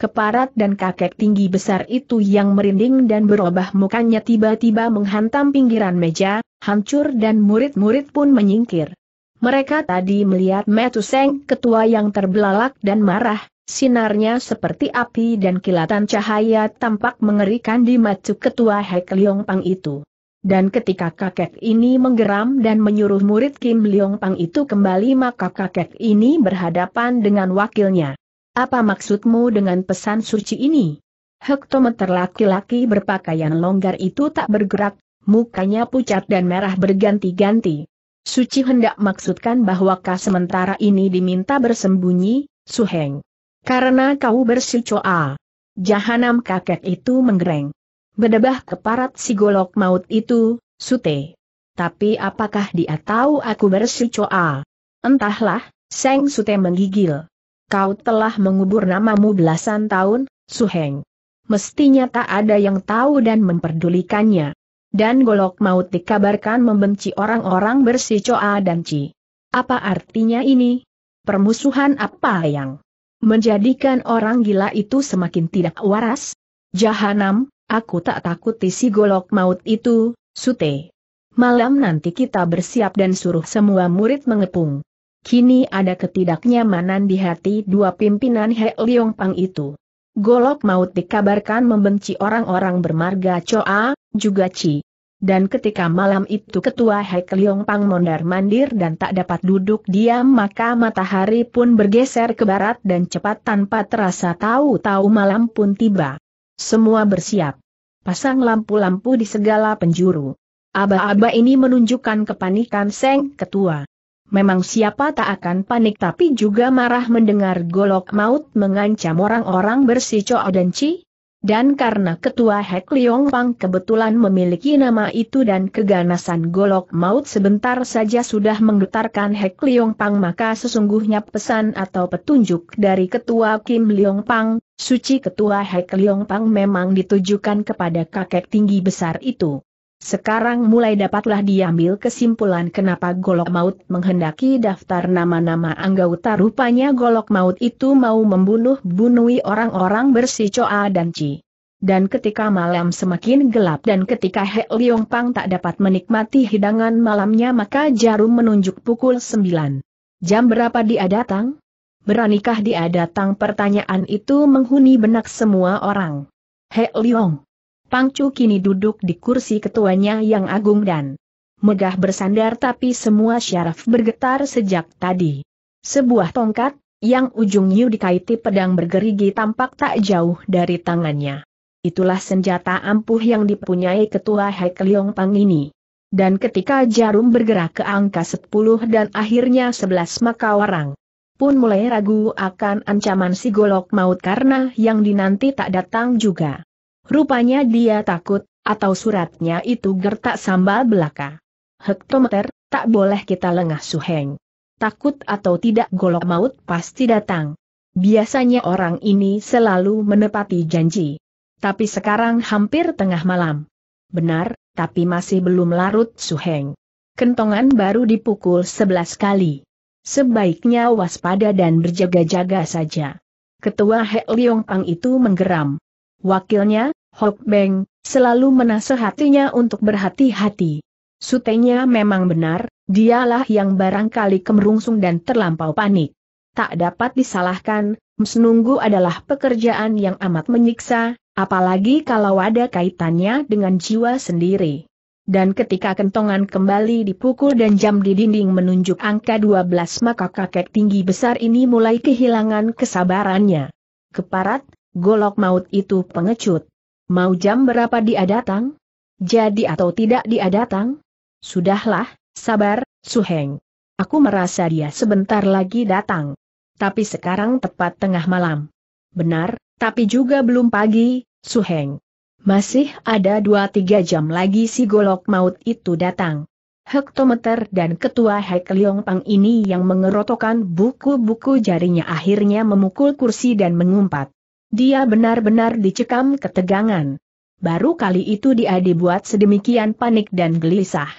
Keparat dan kakek tinggi besar itu yang merinding dan berubah mukanya tiba-tiba menghantam pinggiran meja, hancur dan murid-murid pun menyingkir. Mereka tadi melihat Metuseng ketua yang terbelalak dan marah, sinarnya seperti api dan kilatan cahaya tampak mengerikan di Metu ketua Hek Liong Pang itu. Dan ketika kakek ini menggeram dan menyuruh murid Kim Liong Pang itu kembali maka kakek ini berhadapan dengan wakilnya. Apa maksudmu dengan pesan suci ini? Hektometer laki-laki berpakaian longgar itu tak bergerak, mukanya pucat dan merah berganti-ganti. Suci hendak maksudkan bahwa kau sementara ini diminta bersembunyi, Suheng. Karena kau bersucoa. Jahanam kakek itu menggereng. Bedebah keparat si golok maut itu, Sute. Tapi apakah dia tahu aku bersucoa? Entahlah, Seng Sute menggigil. Kau telah mengubur namamu belasan tahun, Suheng. Mestinya tak ada yang tahu dan memperdulikannya. Dan golok maut dikabarkan membenci orang-orang bersi Coa dan Ci. Apa artinya ini? Permusuhan apa yang menjadikan orang gila itu semakin tidak waras? Jahanam, aku tak takut si golok maut itu, Sute. Malam nanti kita bersiap dan suruh semua murid mengepung. Kini ada ketidaknyamanan di hati dua pimpinan He Liong Pang itu. Golok maut dikabarkan membenci orang-orang bermarga Coa, juga Ci. Dan ketika malam itu ketua Hek Liong Pang mondar-mandir dan tak dapat duduk diam maka matahari pun bergeser ke barat dan cepat tanpa terasa tahu-tahu malam pun tiba. Semua bersiap. Pasang lampu-lampu di segala penjuru. Aba-aba ini menunjukkan kepanikan Seng Ketua. Memang siapa tak akan panik tapi juga marah mendengar golok maut mengancam orang-orang bersicok dan ci, dan karena ketua Hek Leong Pang kebetulan memiliki nama itu dan keganasan golok maut sebentar saja sudah menggetarkan Hek Leong Pang maka sesungguhnya pesan atau petunjuk dari ketua Kim Leong Pang, suci ketua Hek Leong Pang memang ditujukan kepada kakek tinggi besar itu. Sekarang mulai dapatlah diambil kesimpulan kenapa Golok Maut menghendaki daftar nama-nama anggota rupanya Golok Maut itu mau membunuh bunuhi orang-orang bersih Coa dan Ci. Dan ketika malam semakin gelap dan ketika He Leong Pang tak dapat menikmati hidangan malamnya maka jarum menunjuk pukul 9. Jam berapa dia datang? Beranikah dia datang pertanyaan itu menghuni benak semua orang. He Leong. Pangcu kini duduk di kursi ketuanya yang agung dan megah bersandar tapi semua syaraf bergetar sejak tadi. Sebuah tongkat, yang ujungnya dikaiti pedang bergerigi tampak tak jauh dari tangannya. Itulah senjata ampuh yang dipunyai ketua Leong Pang ini. Dan ketika jarum bergerak ke angka 10 dan akhirnya 11 maka orang pun mulai ragu akan ancaman si golok maut karena yang dinanti tak datang juga. Rupanya dia takut, atau suratnya itu gertak sambal belaka. Hektometer, tak boleh kita lengah suheng. Takut atau tidak golok maut pasti datang. Biasanya orang ini selalu menepati janji. Tapi sekarang hampir tengah malam. Benar, tapi masih belum larut suheng. Kentongan baru dipukul sebelas kali. Sebaiknya waspada dan berjaga-jaga saja. Ketua He Liong Pang itu menggeram. Wakilnya, Hok Beng, selalu menasehatinya untuk berhati-hati. Sutenya memang benar, dialah yang barangkali kemerungsung dan terlampau panik. Tak dapat disalahkan, menunggu adalah pekerjaan yang amat menyiksa, apalagi kalau ada kaitannya dengan jiwa sendiri. Dan ketika kentongan kembali dipukul dan jam di dinding menunjuk angka 12 maka kakek tinggi besar ini mulai kehilangan kesabarannya. Keparat, golok maut itu pengecut. Mau jam berapa dia datang? Jadi atau tidak dia datang? Sudahlah, sabar, Suheng. Aku merasa dia sebentar lagi datang. Tapi sekarang tepat tengah malam. Benar, tapi juga belum pagi, Suheng. Masih ada dua tiga jam lagi si golok maut itu datang. Hektometer dan ketua Hek Leong Pang ini yang mengerotokan buku-buku jarinya akhirnya memukul kursi dan mengumpat. Dia benar-benar dicekam ketegangan. Baru kali itu dia dibuat sedemikian panik dan gelisah.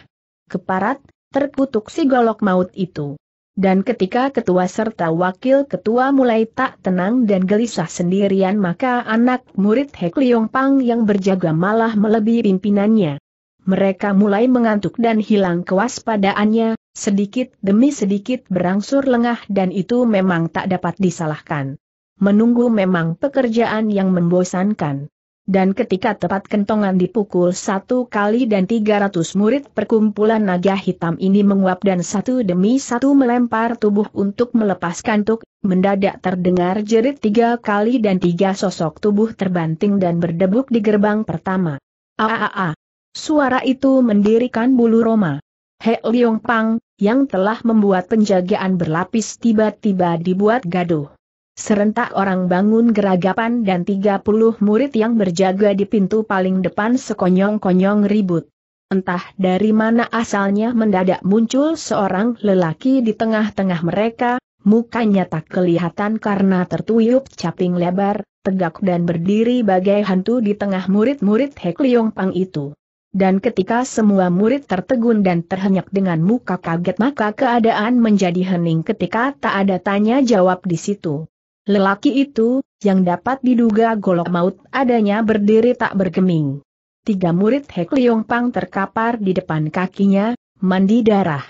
Keparat, terkutuk si golok maut itu. Dan ketika ketua serta wakil ketua mulai tak tenang dan gelisah sendirian maka anak murid Hek Liong Pang yang berjaga malah melebihi pimpinannya. Mereka mulai mengantuk dan hilang kewaspadaannya, sedikit demi sedikit berangsur lengah dan itu memang tak dapat disalahkan menunggu memang pekerjaan yang membosankan. Dan ketika tepat kentongan dipukul satu kali dan 300 murid perkumpulan naga hitam ini menguap dan satu demi satu melempar tubuh untuk melepaskan tuk, mendadak terdengar jerit tiga kali dan tiga sosok tubuh terbanting dan berdebuk di gerbang pertama. Aaaa. Suara itu mendirikan bulu Roma. He Liong Pang, yang telah membuat penjagaan berlapis tiba-tiba dibuat gaduh. Serentak orang bangun geragapan dan 30 murid yang berjaga di pintu paling depan sekonyong-konyong ribut. Entah dari mana asalnya mendadak muncul seorang lelaki di tengah-tengah mereka, mukanya tak kelihatan karena tertuyup caping lebar, tegak dan berdiri bagai hantu di tengah murid-murid Hek Liong Pang itu. Dan ketika semua murid tertegun dan terhenyak dengan muka kaget maka keadaan menjadi hening ketika tak ada tanya jawab di situ. Lelaki itu, yang dapat diduga golok maut adanya berdiri tak bergeming. Tiga murid Hek Liong Pang terkapar di depan kakinya, mandi darah.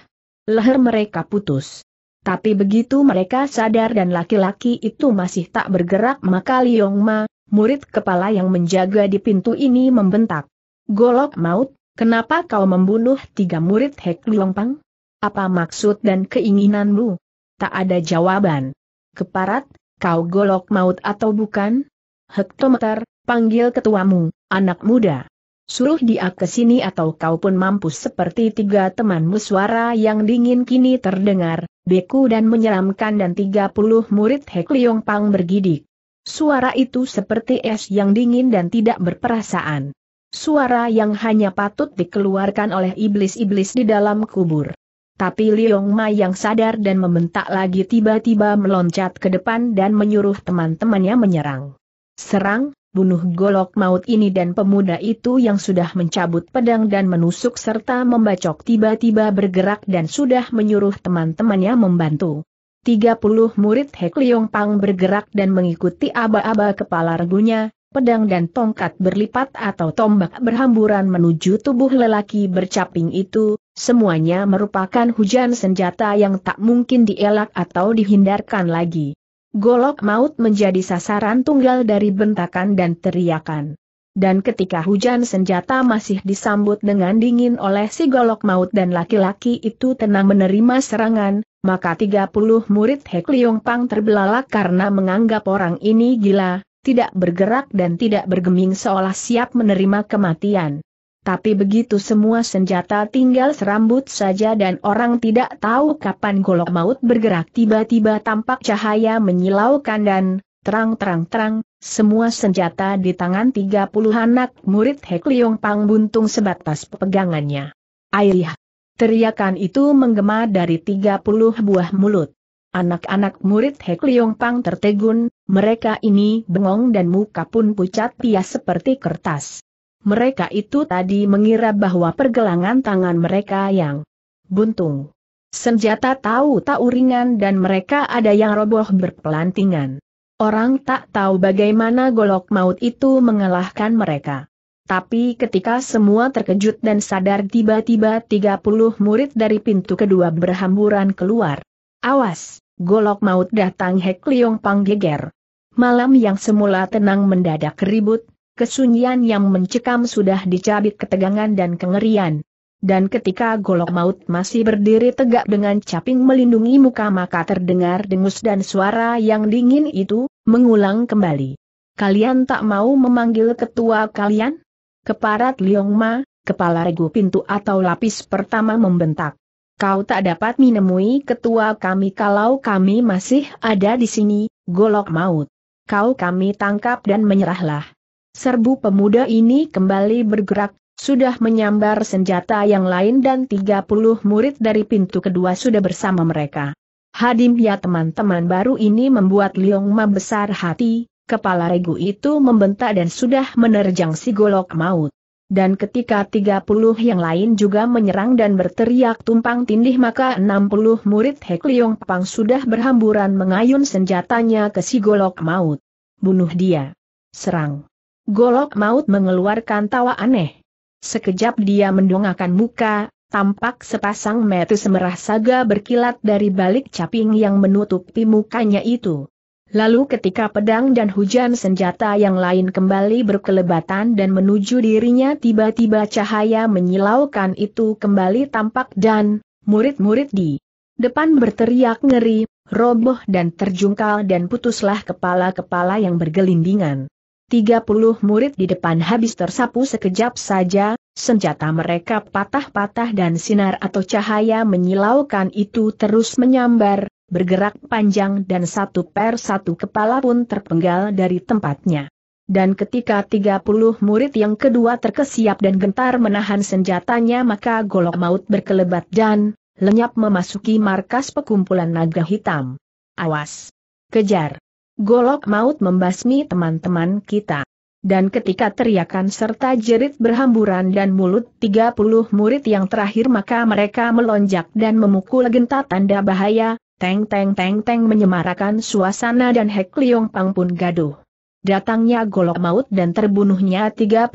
Leher mereka putus. Tapi begitu mereka sadar dan laki-laki itu masih tak bergerak maka Liong Ma, murid kepala yang menjaga di pintu ini membentak. Golok maut, kenapa kau membunuh tiga murid Hek Liong Pang? Apa maksud dan keinginanmu? Tak ada jawaban. Keparat, kau golok maut atau bukan? Hektometer, panggil ketuamu, anak muda. Suruh dia ke sini atau kau pun mampus seperti tiga temanmu suara yang dingin kini terdengar, beku dan menyeramkan dan tiga puluh murid Hek Liong Pang bergidik. Suara itu seperti es yang dingin dan tidak berperasaan. Suara yang hanya patut dikeluarkan oleh iblis-iblis di dalam kubur. Tapi Liong Mai yang sadar dan membentak lagi tiba-tiba meloncat ke depan dan menyuruh teman-temannya menyerang. Serang, bunuh golok maut ini dan pemuda itu yang sudah mencabut pedang dan menusuk serta membacok tiba-tiba bergerak dan sudah menyuruh teman-temannya membantu. 30 murid Hek Liong Pang bergerak dan mengikuti aba-aba kepala regunya, pedang dan tongkat berlipat atau tombak berhamburan menuju tubuh lelaki bercaping itu, Semuanya merupakan hujan senjata yang tak mungkin dielak atau dihindarkan lagi. Golok maut menjadi sasaran tunggal dari bentakan dan teriakan. Dan ketika hujan senjata masih disambut dengan dingin oleh si golok maut dan laki-laki itu tenang menerima serangan, maka 30 murid Hek Liong Pang terbelalak karena menganggap orang ini gila, tidak bergerak dan tidak bergeming seolah siap menerima kematian tapi begitu semua senjata tinggal serambut saja dan orang tidak tahu kapan golok maut bergerak tiba-tiba tampak cahaya menyilaukan dan, terang-terang-terang, semua senjata di tangan tiga puluh anak murid Hek Liong Pang buntung sebatas pegangannya. Ayah! Teriakan itu menggema dari tiga puluh buah mulut. Anak-anak murid Hek Liong Pang tertegun, mereka ini bengong dan muka pun pucat pias seperti kertas mereka itu tadi mengira bahwa pergelangan tangan mereka yang buntung. Senjata tahu tak uringan dan mereka ada yang roboh berpelantingan. Orang tak tahu bagaimana golok maut itu mengalahkan mereka. Tapi ketika semua terkejut dan sadar tiba-tiba 30 murid dari pintu kedua berhamburan keluar. Awas, golok maut datang Hek Liong Panggeger. Malam yang semula tenang mendadak ribut, kesunyian yang mencekam sudah dicabik ketegangan dan kengerian. Dan ketika golok maut masih berdiri tegak dengan caping melindungi muka maka terdengar dengus dan suara yang dingin itu, mengulang kembali. Kalian tak mau memanggil ketua kalian? Keparat Liong Ma, kepala regu pintu atau lapis pertama membentak. Kau tak dapat menemui ketua kami kalau kami masih ada di sini, golok maut. Kau kami tangkap dan menyerahlah. Serbu pemuda ini kembali bergerak, sudah menyambar senjata yang lain dan 30 murid dari pintu kedua sudah bersama mereka. Hadim ya teman-teman baru ini membuat Liong Ma besar hati, kepala regu itu membentak dan sudah menerjang si golok maut. Dan ketika 30 yang lain juga menyerang dan berteriak tumpang tindih maka 60 murid Hek Liong Pang sudah berhamburan mengayun senjatanya ke si golok maut. Bunuh dia. Serang. Golok maut mengeluarkan tawa aneh. Sekejap dia mendongakkan muka, tampak sepasang metu semerah saga berkilat dari balik caping yang menutupi mukanya itu. Lalu ketika pedang dan hujan senjata yang lain kembali berkelebatan dan menuju dirinya tiba-tiba cahaya menyilaukan itu kembali tampak dan, murid-murid di depan berteriak ngeri, roboh dan terjungkal dan putuslah kepala-kepala yang bergelindingan. 30 murid di depan habis tersapu sekejap saja, senjata mereka patah-patah dan sinar atau cahaya menyilaukan itu terus menyambar, bergerak panjang dan satu per satu kepala pun terpenggal dari tempatnya. Dan ketika 30 murid yang kedua terkesiap dan gentar menahan senjatanya maka golok maut berkelebat dan lenyap memasuki markas pekumpulan naga hitam. Awas! Kejar! golok maut membasmi teman-teman kita. Dan ketika teriakan serta jerit berhamburan dan mulut 30 murid yang terakhir maka mereka melonjak dan memukul genta tanda bahaya, teng-teng-teng-teng menyemarakan suasana dan Hek Liong Pang pun gaduh. Datangnya golok maut dan terbunuhnya 33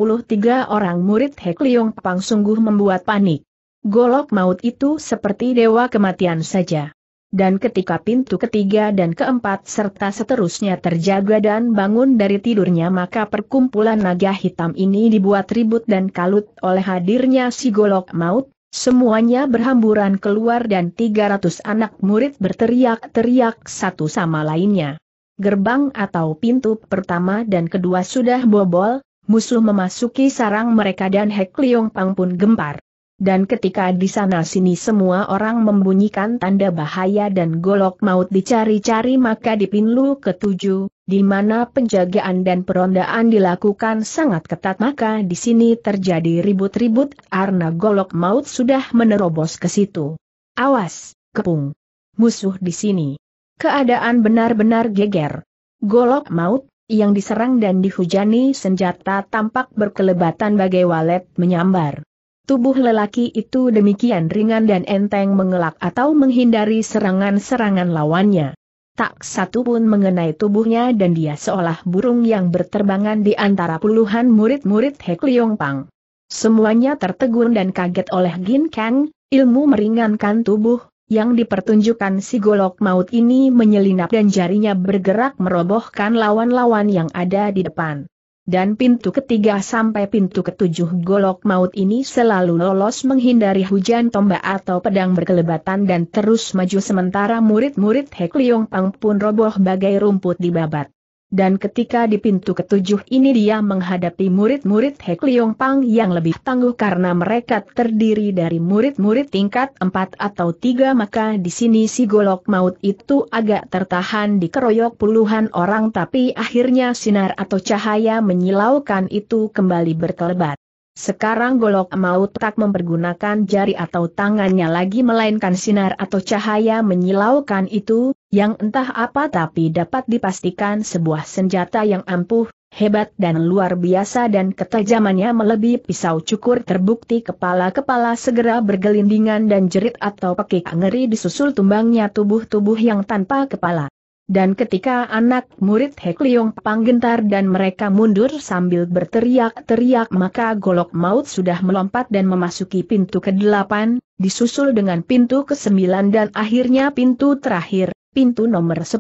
orang murid Hek Liong Pang sungguh membuat panik. Golok maut itu seperti dewa kematian saja dan ketika pintu ketiga dan keempat serta seterusnya terjaga dan bangun dari tidurnya maka perkumpulan naga hitam ini dibuat ribut dan kalut oleh hadirnya si golok maut, semuanya berhamburan keluar dan 300 anak murid berteriak-teriak satu sama lainnya. Gerbang atau pintu pertama dan kedua sudah bobol, musuh memasuki sarang mereka dan Hek Liong Pang pun gempar. Dan ketika di sana-sini semua orang membunyikan tanda bahaya dan golok maut dicari-cari maka di Pinlu ketujuh, di mana penjagaan dan perondaan dilakukan sangat ketat maka di sini terjadi ribut-ribut karena golok maut sudah menerobos ke situ. Awas, kepung. Musuh di sini. Keadaan benar-benar geger. Golok maut, yang diserang dan dihujani senjata tampak berkelebatan bagai walet menyambar. Tubuh lelaki itu demikian ringan dan enteng mengelak atau menghindari serangan-serangan lawannya. Tak satu pun mengenai tubuhnya dan dia seolah burung yang berterbangan di antara puluhan murid-murid Hek Liong Pang. Semuanya tertegun dan kaget oleh Gin Kang, ilmu meringankan tubuh, yang dipertunjukkan si golok maut ini menyelinap dan jarinya bergerak merobohkan lawan-lawan yang ada di depan dan pintu ketiga sampai pintu ketujuh golok maut ini selalu lolos menghindari hujan tombak atau pedang berkelebatan dan terus maju sementara murid-murid Hek Liong Pang pun roboh bagai rumput di babat. Dan ketika di pintu ketujuh ini dia menghadapi murid-murid Hek Leong Pang yang lebih tangguh karena mereka terdiri dari murid-murid tingkat 4 atau 3 maka di sini si golok maut itu agak tertahan dikeroyok puluhan orang tapi akhirnya sinar atau cahaya menyilaukan itu kembali berkelebat. Sekarang golok maut tak mempergunakan jari atau tangannya lagi melainkan sinar atau cahaya menyilaukan itu, yang entah apa tapi dapat dipastikan sebuah senjata yang ampuh, hebat dan luar biasa dan ketajamannya melebihi pisau cukur terbukti kepala-kepala segera bergelindingan dan jerit atau pekik ngeri disusul tumbangnya tubuh-tubuh yang tanpa kepala. Dan ketika anak murid Hekliong Pang gentar dan mereka mundur sambil berteriak-teriak maka golok maut sudah melompat dan memasuki pintu ke-8, disusul dengan pintu ke-9 dan akhirnya pintu terakhir, pintu nomor 10.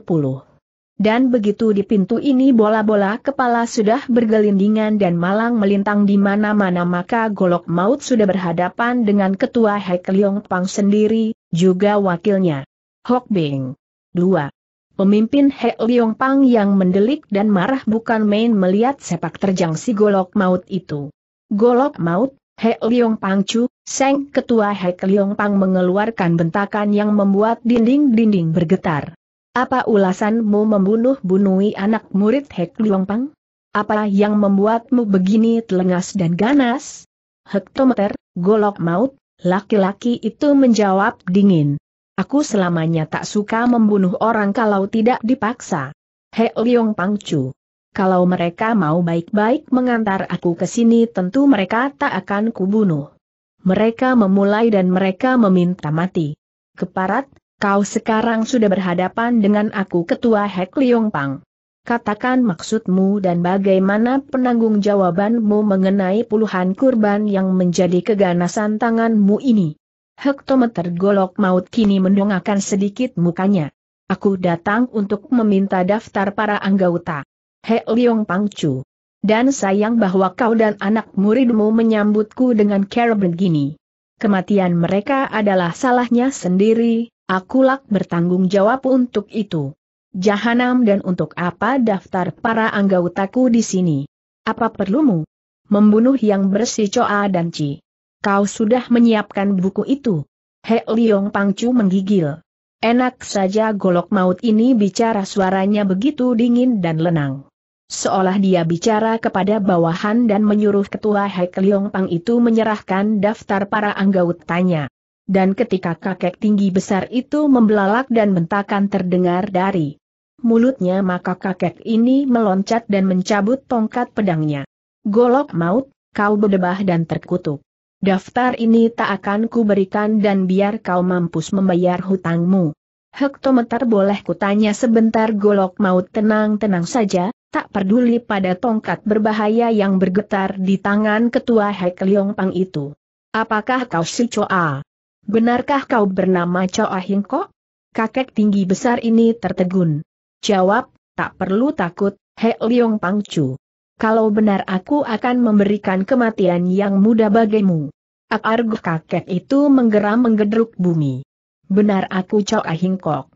Dan begitu di pintu ini bola-bola kepala sudah bergelindingan dan malang melintang di mana-mana maka golok maut sudah berhadapan dengan ketua Leong Pang sendiri, juga wakilnya. Hok Bing. 2. Pemimpin He Leong Pang yang mendelik dan marah bukan main melihat sepak terjang si golok maut itu. Golok maut, He Leong Pang Chu, Seng Ketua He Leong Pang mengeluarkan bentakan yang membuat dinding-dinding bergetar. Apa ulasanmu membunuh bunuhi anak murid He Leong Pang? Apa yang membuatmu begini telengas dan ganas? Hektometer, golok maut, laki-laki itu menjawab dingin. Aku selamanya tak suka membunuh orang kalau tidak dipaksa. He Pang Pangcu. Kalau mereka mau baik-baik mengantar aku ke sini tentu mereka tak akan kubunuh. Mereka memulai dan mereka meminta mati. Keparat, kau sekarang sudah berhadapan dengan aku ketua Hek Liong Pang. Katakan maksudmu dan bagaimana penanggung jawabanmu mengenai puluhan kurban yang menjadi keganasan tanganmu ini hektometer golok maut kini mendongakkan sedikit mukanya. Aku datang untuk meminta daftar para anggota. He Liong Pangcu. Dan sayang bahwa kau dan anak muridmu menyambutku dengan cara begini. Kematian mereka adalah salahnya sendiri, akulah bertanggung jawab untuk itu. Jahanam dan untuk apa daftar para anggotaku di sini? Apa perlumu? Membunuh yang bersih Coa dan Ci kau sudah menyiapkan buku itu. He Liong Pangcu menggigil. Enak saja golok maut ini bicara suaranya begitu dingin dan lenang. Seolah dia bicara kepada bawahan dan menyuruh ketua Hek Liong Pang itu menyerahkan daftar para tanya. Dan ketika kakek tinggi besar itu membelalak dan bentakan terdengar dari mulutnya maka kakek ini meloncat dan mencabut tongkat pedangnya. Golok maut, kau berdebah dan terkutuk. Daftar ini tak akan kuberikan dan biar kau mampus membayar hutangmu. Hektometer boleh kutanya sebentar golok maut tenang-tenang saja, tak peduli pada tongkat berbahaya yang bergetar di tangan ketua Leong Pang itu. Apakah kau si Choa? Benarkah kau bernama Choa Hingko? Kakek tinggi besar ini tertegun. Jawab, tak perlu takut, Pang Chu. Kalau benar aku akan memberikan kematian yang mudah bagimu argu kakek itu menggeram menggedruk bumi. Benar aku cok Ahingkok.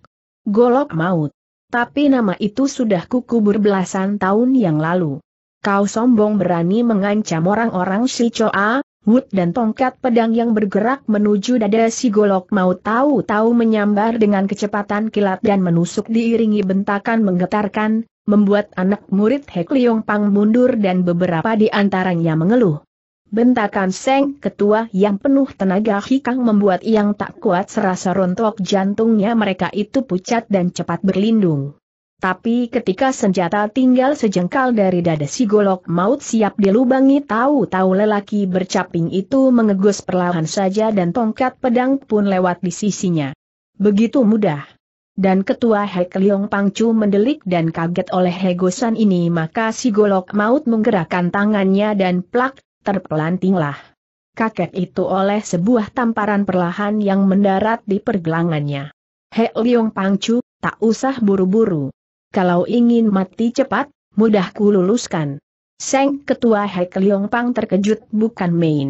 Golok maut. Tapi nama itu sudah kukubur belasan tahun yang lalu. Kau sombong berani mengancam orang-orang si Choa, Wood dan tongkat pedang yang bergerak menuju dada si golok maut tahu-tahu menyambar dengan kecepatan kilat dan menusuk diiringi bentakan menggetarkan, membuat anak murid Hek Liong Pang mundur dan beberapa di antaranya mengeluh. Bentakan Seng Ketua yang penuh tenaga hikang membuat yang tak kuat serasa rontok jantungnya mereka itu pucat dan cepat berlindung. Tapi ketika senjata tinggal sejengkal dari dada si golok maut siap dilubangi tahu-tahu lelaki bercaping itu mengegus perlahan saja dan tongkat pedang pun lewat di sisinya. Begitu mudah. Dan ketua Hekliong Pangcu mendelik dan kaget oleh hegosan ini maka si golok maut menggerakkan tangannya dan plak terpelantinglah. Kakek itu oleh sebuah tamparan perlahan yang mendarat di pergelangannya. He Liong Pangcu, tak usah buru-buru. Kalau ingin mati cepat, mudah kululuskan. Seng Ketua He Liong Pang terkejut bukan main.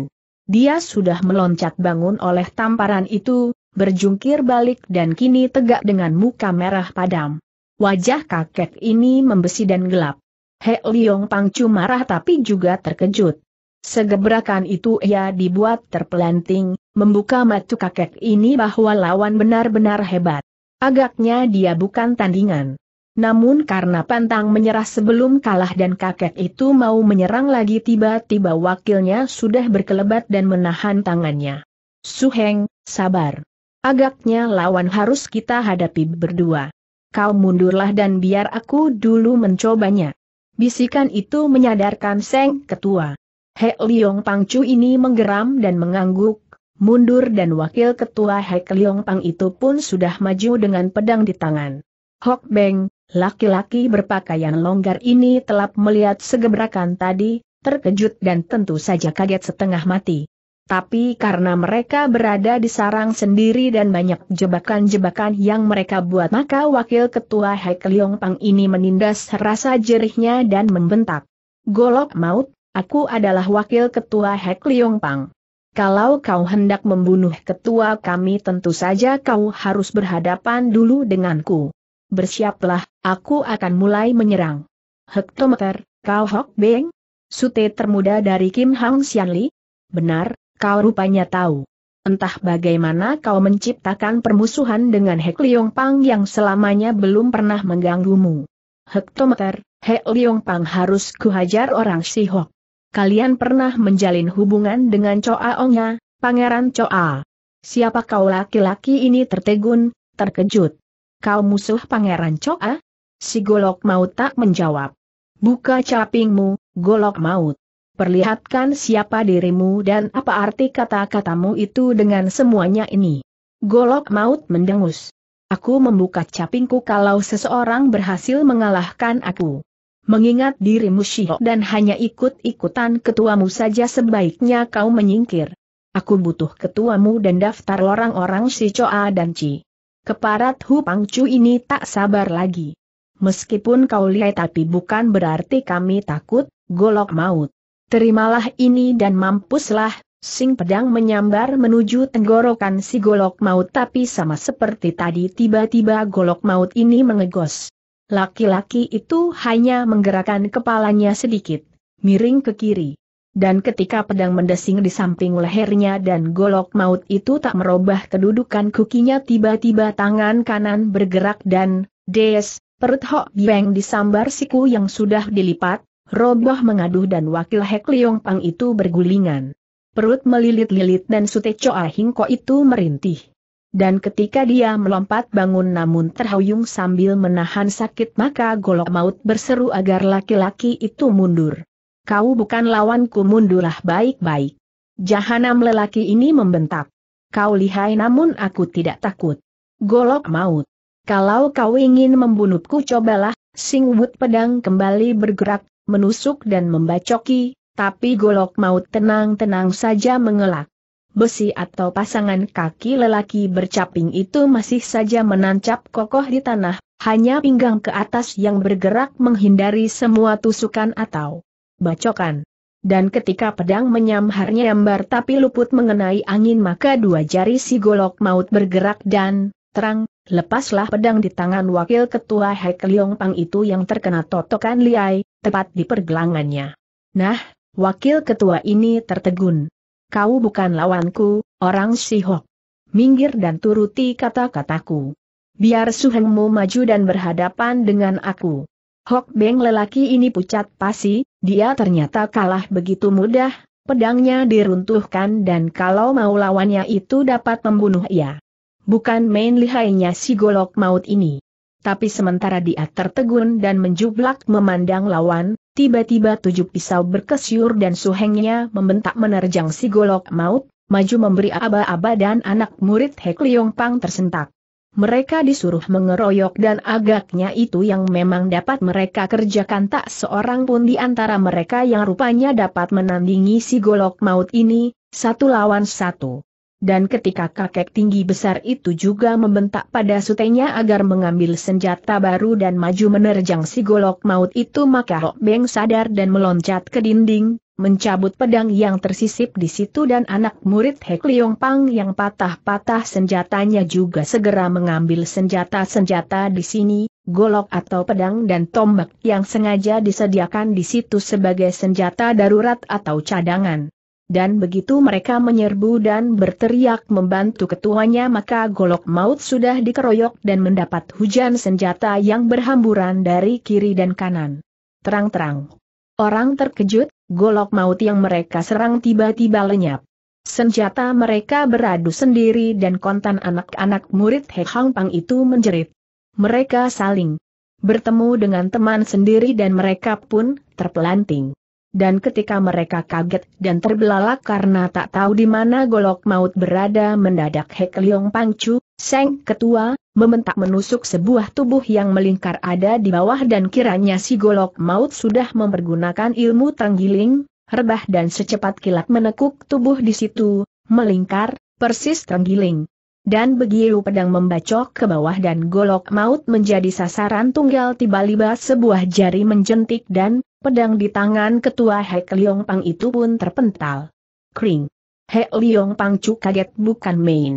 Dia sudah meloncat bangun oleh tamparan itu, berjungkir balik dan kini tegak dengan muka merah padam. Wajah kakek ini membesi dan gelap. He Liong Pangcu marah tapi juga terkejut. Segebrakan itu ia dibuat terpelanting, membuka mata kakek ini bahwa lawan benar-benar hebat. Agaknya dia bukan tandingan. Namun karena pantang menyerah sebelum kalah dan kakek itu mau menyerang lagi tiba-tiba wakilnya sudah berkelebat dan menahan tangannya. Suheng, sabar. Agaknya lawan harus kita hadapi berdua. Kau mundurlah dan biar aku dulu mencobanya. Bisikan itu menyadarkan Seng Ketua. He Liong Pangcu ini menggeram dan mengangguk, mundur dan wakil ketua He Liong Pang itu pun sudah maju dengan pedang di tangan. Hok Beng, laki-laki berpakaian longgar ini telah melihat segebrakan tadi, terkejut dan tentu saja kaget setengah mati. Tapi karena mereka berada di sarang sendiri dan banyak jebakan-jebakan yang mereka buat maka wakil ketua Hei Liong Pang ini menindas rasa jerihnya dan membentak. Golok maut, Aku adalah wakil ketua Hek Liong Pang. Kalau kau hendak membunuh ketua kami tentu saja kau harus berhadapan dulu denganku. Bersiaplah, aku akan mulai menyerang. Hektometer, kau Hok Beng? Sute termuda dari Kim Hang Xianli? Benar, kau rupanya tahu. Entah bagaimana kau menciptakan permusuhan dengan Hek Liong Pang yang selamanya belum pernah mengganggumu. Hektometer, Hek Liong Pang harus kuhajar orang si Hok kalian pernah menjalin hubungan dengan Coa Ongnya, Pangeran Coa. Siapa kau laki-laki ini tertegun, terkejut. Kau musuh Pangeran Coa? Si Golok Maut tak menjawab. Buka capingmu, Golok Maut. Perlihatkan siapa dirimu dan apa arti kata-katamu itu dengan semuanya ini. Golok Maut mendengus. Aku membuka capingku kalau seseorang berhasil mengalahkan aku. Mengingat dirimu Shio dan hanya ikut-ikutan ketuamu saja sebaiknya kau menyingkir. Aku butuh ketuamu dan daftar orang-orang si Choa dan Ci. Keparat Hu Pangcu ini tak sabar lagi. Meskipun kau lihat tapi bukan berarti kami takut, golok maut. Terimalah ini dan mampuslah, sing pedang menyambar menuju tenggorokan si golok maut tapi sama seperti tadi tiba-tiba golok maut ini mengegos. Laki-laki itu hanya menggerakkan kepalanya sedikit, miring ke kiri. Dan ketika pedang mendesing di samping lehernya dan golok maut itu tak merubah kedudukan kukinya tiba-tiba tangan kanan bergerak dan, des, perut Hok Beng disambar siku yang sudah dilipat, roboh mengaduh dan wakil Hek Leong Pang itu bergulingan. Perut melilit-lilit dan Sute Choa Hingko itu merintih. Dan ketika dia melompat bangun namun terhuyung sambil menahan sakit maka golok maut berseru agar laki-laki itu mundur. Kau bukan lawanku mundurlah baik-baik. Jahanam lelaki ini membentak. Kau lihai namun aku tidak takut. Golok maut. Kalau kau ingin membunuhku cobalah, wut pedang kembali bergerak, menusuk dan membacoki, tapi golok maut tenang-tenang saja mengelak besi atau pasangan kaki lelaki bercaping itu masih saja menancap kokoh di tanah, hanya pinggang ke atas yang bergerak menghindari semua tusukan atau bacokan. Dan ketika pedang menyamharnya nyambar tapi luput mengenai angin maka dua jari si golok maut bergerak dan, terang, lepaslah pedang di tangan wakil ketua Hek Leong Pang itu yang terkena totokan liai, tepat di pergelangannya. Nah, wakil ketua ini tertegun kau bukan lawanku, orang Sihok. Minggir dan turuti kata-kataku. Biar suhengmu maju dan berhadapan dengan aku. Hok Beng lelaki ini pucat pasi, dia ternyata kalah begitu mudah, pedangnya diruntuhkan dan kalau mau lawannya itu dapat membunuh ia. Bukan main lihainya si golok maut ini. Tapi sementara dia tertegun dan menjublak memandang lawan, Tiba-tiba tujuh pisau berkesyur dan suhengnya membentak menerjang si golok maut, maju memberi aba-aba dan anak murid Hek Liong Pang tersentak. Mereka disuruh mengeroyok dan agaknya itu yang memang dapat mereka kerjakan tak seorang pun di antara mereka yang rupanya dapat menandingi si golok maut ini, satu lawan satu dan ketika kakek tinggi besar itu juga membentak pada sutenya agar mengambil senjata baru dan maju menerjang si golok maut itu maka Hok Beng sadar dan meloncat ke dinding, mencabut pedang yang tersisip di situ dan anak murid Hek Liong Pang yang patah-patah senjatanya juga segera mengambil senjata-senjata di sini, golok atau pedang dan tombak yang sengaja disediakan di situ sebagai senjata darurat atau cadangan dan begitu mereka menyerbu dan berteriak membantu ketuanya maka golok maut sudah dikeroyok dan mendapat hujan senjata yang berhamburan dari kiri dan kanan. Terang-terang. Orang terkejut, golok maut yang mereka serang tiba-tiba lenyap. Senjata mereka beradu sendiri dan kontan anak-anak murid He Hang Pang itu menjerit. Mereka saling bertemu dengan teman sendiri dan mereka pun terpelanting dan ketika mereka kaget dan terbelalak karena tak tahu di mana golok maut berada mendadak Hek Leong Pangcu, Seng Ketua, mementak menusuk sebuah tubuh yang melingkar ada di bawah dan kiranya si golok maut sudah mempergunakan ilmu Tanggiling, rebah dan secepat kilat menekuk tubuh di situ, melingkar, persis Tanggiling. Dan begitu pedang membacok ke bawah dan golok maut menjadi sasaran tunggal tiba-tiba sebuah jari menjentik dan Pedang di tangan ketua Hek Liong Pang itu pun terpental. Kring. Hek Liong Pang cu kaget bukan main.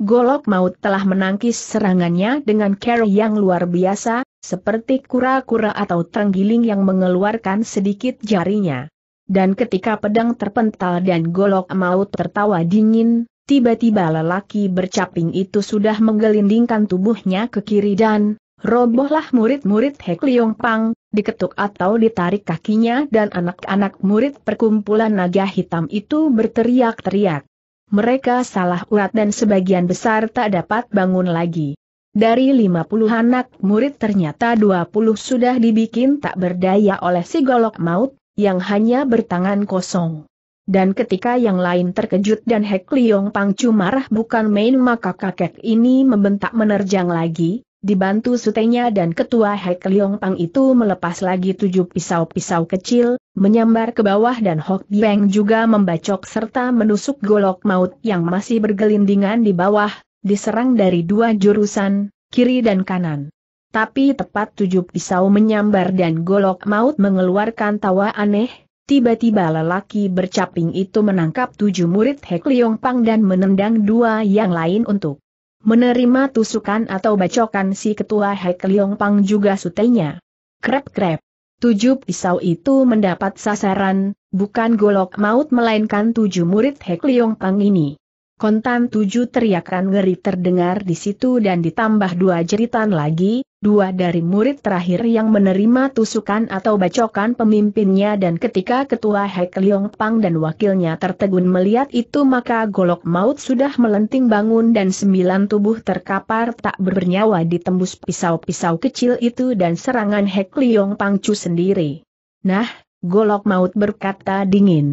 Golok maut telah menangkis serangannya dengan cara yang luar biasa, seperti kura-kura atau terenggiling yang mengeluarkan sedikit jarinya. Dan ketika pedang terpental dan golok maut tertawa dingin, tiba-tiba lelaki bercaping itu sudah menggelindingkan tubuhnya ke kiri dan robohlah murid-murid Hek Liong Pang, diketuk atau ditarik kakinya dan anak-anak murid perkumpulan naga hitam itu berteriak-teriak. Mereka salah urat dan sebagian besar tak dapat bangun lagi. Dari 50 anak murid ternyata 20 sudah dibikin tak berdaya oleh si golok maut, yang hanya bertangan kosong. Dan ketika yang lain terkejut dan Hek Liong Pang marah bukan main maka kakek ini membentak menerjang lagi, Dibantu sutenya dan ketua Hek Liong Pang itu melepas lagi tujuh pisau-pisau kecil, menyambar ke bawah dan Hok Beng juga membacok serta menusuk golok maut yang masih bergelindingan di bawah, diserang dari dua jurusan, kiri dan kanan. Tapi tepat tujuh pisau menyambar dan golok maut mengeluarkan tawa aneh, tiba-tiba lelaki bercaping itu menangkap tujuh murid Hek Liong Pang dan menendang dua yang lain untuk Menerima tusukan atau bacokan si ketua Liong Pang juga sutenya. Krep-krep. Tujuh pisau itu mendapat sasaran, bukan golok maut melainkan tujuh murid Liong Pang ini. Kontan tujuh teriakan ngeri terdengar di situ dan ditambah dua jeritan lagi, dua dari murid terakhir yang menerima tusukan atau bacokan pemimpinnya dan ketika ketua Hek Leong Pang dan wakilnya tertegun melihat itu maka golok maut sudah melenting bangun dan sembilan tubuh terkapar tak bernyawa ditembus pisau-pisau kecil itu dan serangan Hek Leong Pang cu sendiri. Nah, golok maut berkata dingin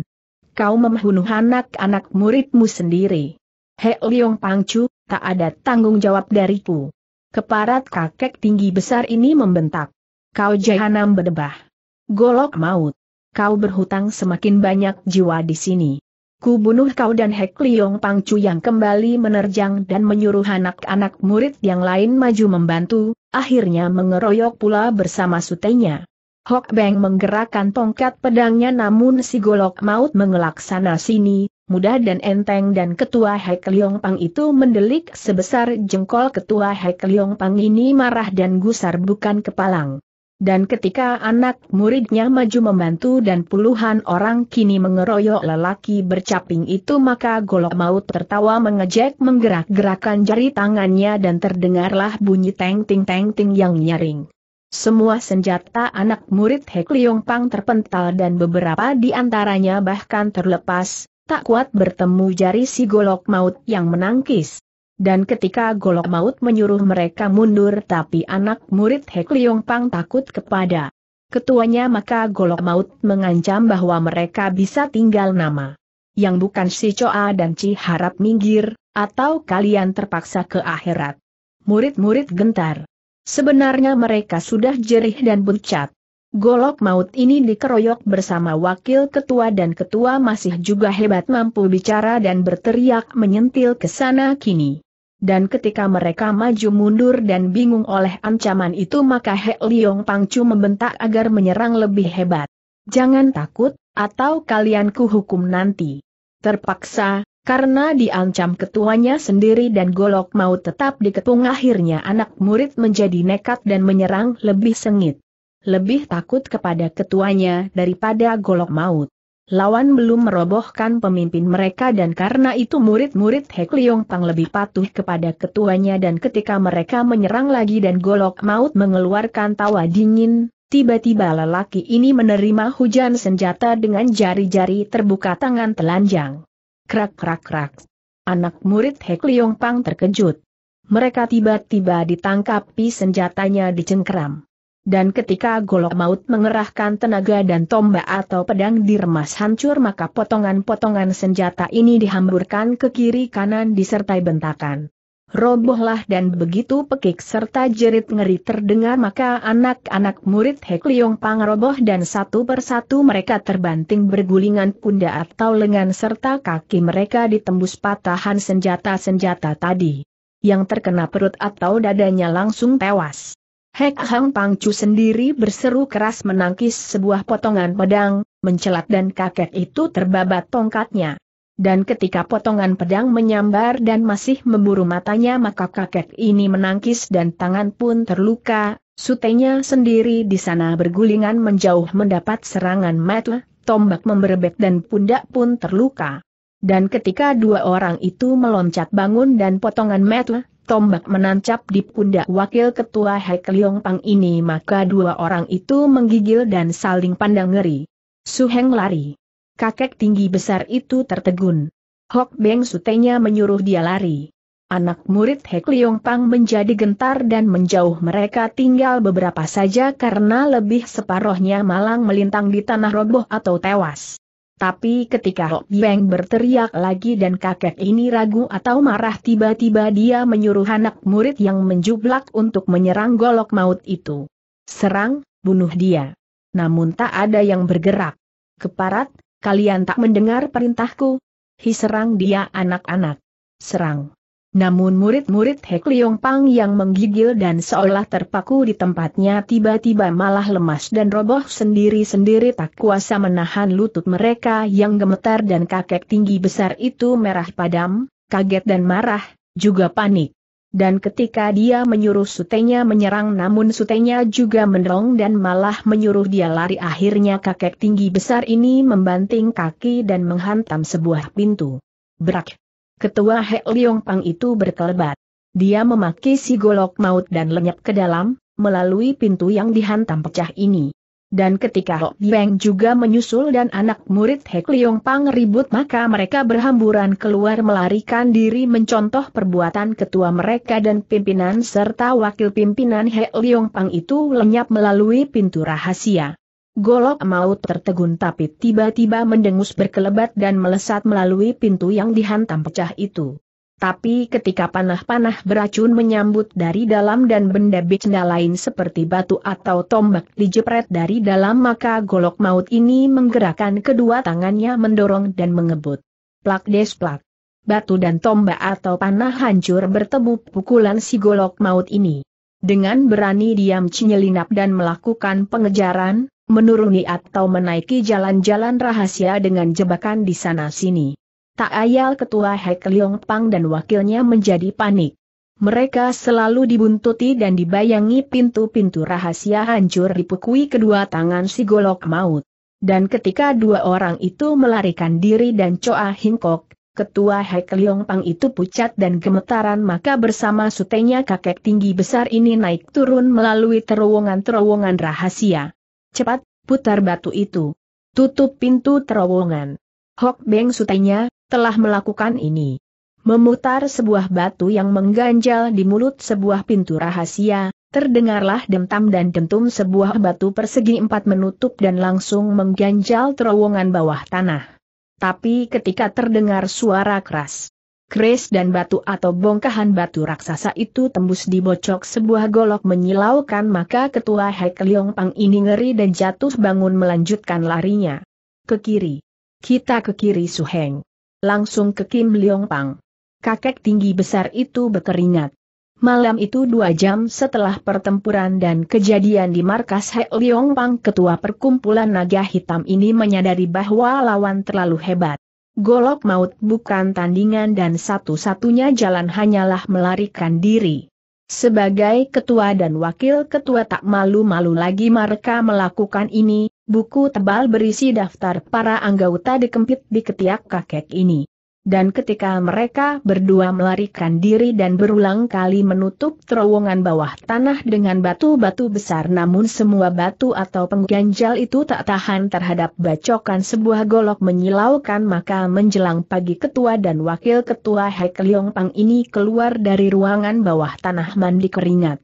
kau membunuh anak-anak muridmu sendiri. He Liong Pangcu, tak ada tanggung jawab dariku. Keparat kakek tinggi besar ini membentak. Kau jahanam berdebah. Golok maut. Kau berhutang semakin banyak jiwa di sini. Ku bunuh kau dan Hek Liong Pangcu yang kembali menerjang dan menyuruh anak-anak murid yang lain maju membantu, akhirnya mengeroyok pula bersama sutenya. Hok Beng menggerakkan tongkat pedangnya namun si golok maut mengelak sana sini, mudah dan enteng dan ketua Hek Liong Pang itu mendelik sebesar jengkol ketua Hek Liong Pang ini marah dan gusar bukan kepalang. Dan ketika anak muridnya maju membantu dan puluhan orang kini mengeroyok lelaki bercaping itu maka golok maut tertawa mengejek menggerak-gerakan jari tangannya dan terdengarlah bunyi teng ting teng ting yang nyaring. Semua senjata anak murid Hek Liong Pang terpental dan beberapa di antaranya bahkan terlepas, tak kuat bertemu jari si golok maut yang menangkis. Dan ketika golok maut menyuruh mereka mundur tapi anak murid Hek Liong Pang takut kepada ketuanya maka golok maut mengancam bahwa mereka bisa tinggal nama. Yang bukan si Coa dan Ci harap minggir, atau kalian terpaksa ke akhirat. Murid-murid gentar. Sebenarnya mereka sudah jerih dan buncat. Golok maut ini dikeroyok bersama wakil ketua dan ketua masih juga hebat mampu bicara dan berteriak menyentil ke sana kini. Dan ketika mereka maju mundur dan bingung oleh ancaman itu maka He Liong Pangcu membentak agar menyerang lebih hebat. Jangan takut, atau kalian kuhukum nanti. Terpaksa, karena diancam ketuanya sendiri dan golok Maut tetap diketung akhirnya anak murid menjadi nekat dan menyerang lebih sengit. Lebih takut kepada ketuanya daripada golok maut. Lawan belum merobohkan pemimpin mereka dan karena itu murid-murid Hek Liong Pang lebih patuh kepada ketuanya dan ketika mereka menyerang lagi dan golok maut mengeluarkan tawa dingin, tiba-tiba lelaki ini menerima hujan senjata dengan jari-jari terbuka tangan telanjang. Krak krak krak. Anak murid Hek Liong Pang terkejut. Mereka tiba-tiba ditangkapi senjatanya dicengkeram. Dan ketika golok maut mengerahkan tenaga dan tombak atau pedang diremas hancur maka potongan-potongan senjata ini dihamburkan ke kiri kanan disertai bentakan robohlah dan begitu pekik serta jerit ngeri terdengar maka anak-anak murid Hek Liong Pang roboh dan satu persatu mereka terbanting bergulingan punda atau lengan serta kaki mereka ditembus patahan senjata-senjata tadi. Yang terkena perut atau dadanya langsung tewas. Hek Hang Pangcu sendiri berseru keras menangkis sebuah potongan pedang, mencelat dan kakek itu terbabat tongkatnya. Dan ketika potongan pedang menyambar dan masih memburu matanya maka kakek ini menangkis dan tangan pun terluka, sutenya sendiri di sana bergulingan menjauh mendapat serangan mata, tombak memberebek dan pundak pun terluka. Dan ketika dua orang itu meloncat bangun dan potongan mata, tombak menancap di pundak wakil ketua Hek Leong Pang ini maka dua orang itu menggigil dan saling pandang ngeri. Suheng lari kakek tinggi besar itu tertegun. Hok Beng Sutenya menyuruh dia lari. Anak murid Hek Liong Pang menjadi gentar dan menjauh mereka tinggal beberapa saja karena lebih separohnya malang melintang di tanah roboh atau tewas. Tapi ketika Hok Beng berteriak lagi dan kakek ini ragu atau marah tiba-tiba dia menyuruh anak murid yang menjublak untuk menyerang golok maut itu. Serang, bunuh dia. Namun tak ada yang bergerak. Keparat, Kalian tak mendengar perintahku? Hiserang dia anak-anak. Serang. Namun murid-murid Hek Liong Pang yang menggigil dan seolah terpaku di tempatnya tiba-tiba malah lemas dan roboh sendiri-sendiri tak kuasa menahan lutut mereka yang gemetar dan kakek tinggi besar itu merah padam, kaget dan marah, juga panik dan ketika dia menyuruh sutenya menyerang namun sutenya juga mendorong dan malah menyuruh dia lari akhirnya kakek tinggi besar ini membanting kaki dan menghantam sebuah pintu. Berak! Ketua He Leong Pang itu berkelebat. Dia memaki si golok maut dan lenyap ke dalam, melalui pintu yang dihantam pecah ini. Dan ketika Ho oh. Beng juga menyusul dan anak murid Hek Liong Pang ribut maka mereka berhamburan keluar melarikan diri mencontoh perbuatan ketua mereka dan pimpinan serta wakil pimpinan Hek Liong Pang itu lenyap melalui pintu rahasia. Golok maut tertegun tapi tiba-tiba mendengus berkelebat dan melesat melalui pintu yang dihantam pecah itu. Tapi ketika panah-panah beracun menyambut dari dalam dan benda benda lain seperti batu atau tombak dijepret dari dalam maka golok maut ini menggerakkan kedua tangannya mendorong dan mengebut. Plak des plak. Batu dan tombak atau panah hancur bertemu pukulan si golok maut ini. Dengan berani diam cinyelinap dan melakukan pengejaran, menuruni atau menaiki jalan-jalan rahasia dengan jebakan di sana-sini. Tak ayal ketua Hek Leong Pang dan wakilnya menjadi panik. Mereka selalu dibuntuti dan dibayangi pintu-pintu rahasia hancur dipukui kedua tangan si golok maut. Dan ketika dua orang itu melarikan diri dan coa Hingkok, ketua Hek Leong Pang itu pucat dan gemetaran maka bersama sutenya kakek tinggi besar ini naik turun melalui terowongan-terowongan rahasia. Cepat, putar batu itu. Tutup pintu terowongan. Hok Beng sutenya, telah melakukan ini. Memutar sebuah batu yang mengganjal di mulut sebuah pintu rahasia, terdengarlah dentam dan dentum sebuah batu persegi empat menutup dan langsung mengganjal terowongan bawah tanah. Tapi ketika terdengar suara keras, Kris dan batu atau bongkahan batu raksasa itu tembus dibocok sebuah golok menyilaukan maka ketua Leong Pang ini ngeri dan jatuh bangun melanjutkan larinya. Ke kiri. Kita ke kiri Suheng langsung ke Kim Leong Pang. Kakek tinggi besar itu berkeringat. Malam itu dua jam setelah pertempuran dan kejadian di markas He Leong Pang ketua perkumpulan naga hitam ini menyadari bahwa lawan terlalu hebat. Golok maut bukan tandingan dan satu-satunya jalan hanyalah melarikan diri. Sebagai ketua dan wakil ketua tak malu-malu lagi mereka melakukan ini, Buku tebal berisi daftar para anggota dikempit di ketiak kakek ini. Dan ketika mereka berdua melarikan diri dan berulang kali menutup terowongan bawah tanah dengan batu-batu besar namun semua batu atau pengganjal itu tak tahan terhadap bacokan sebuah golok menyilaukan maka menjelang pagi ketua dan wakil ketua Hek Leong Pang ini keluar dari ruangan bawah tanah mandi keringat.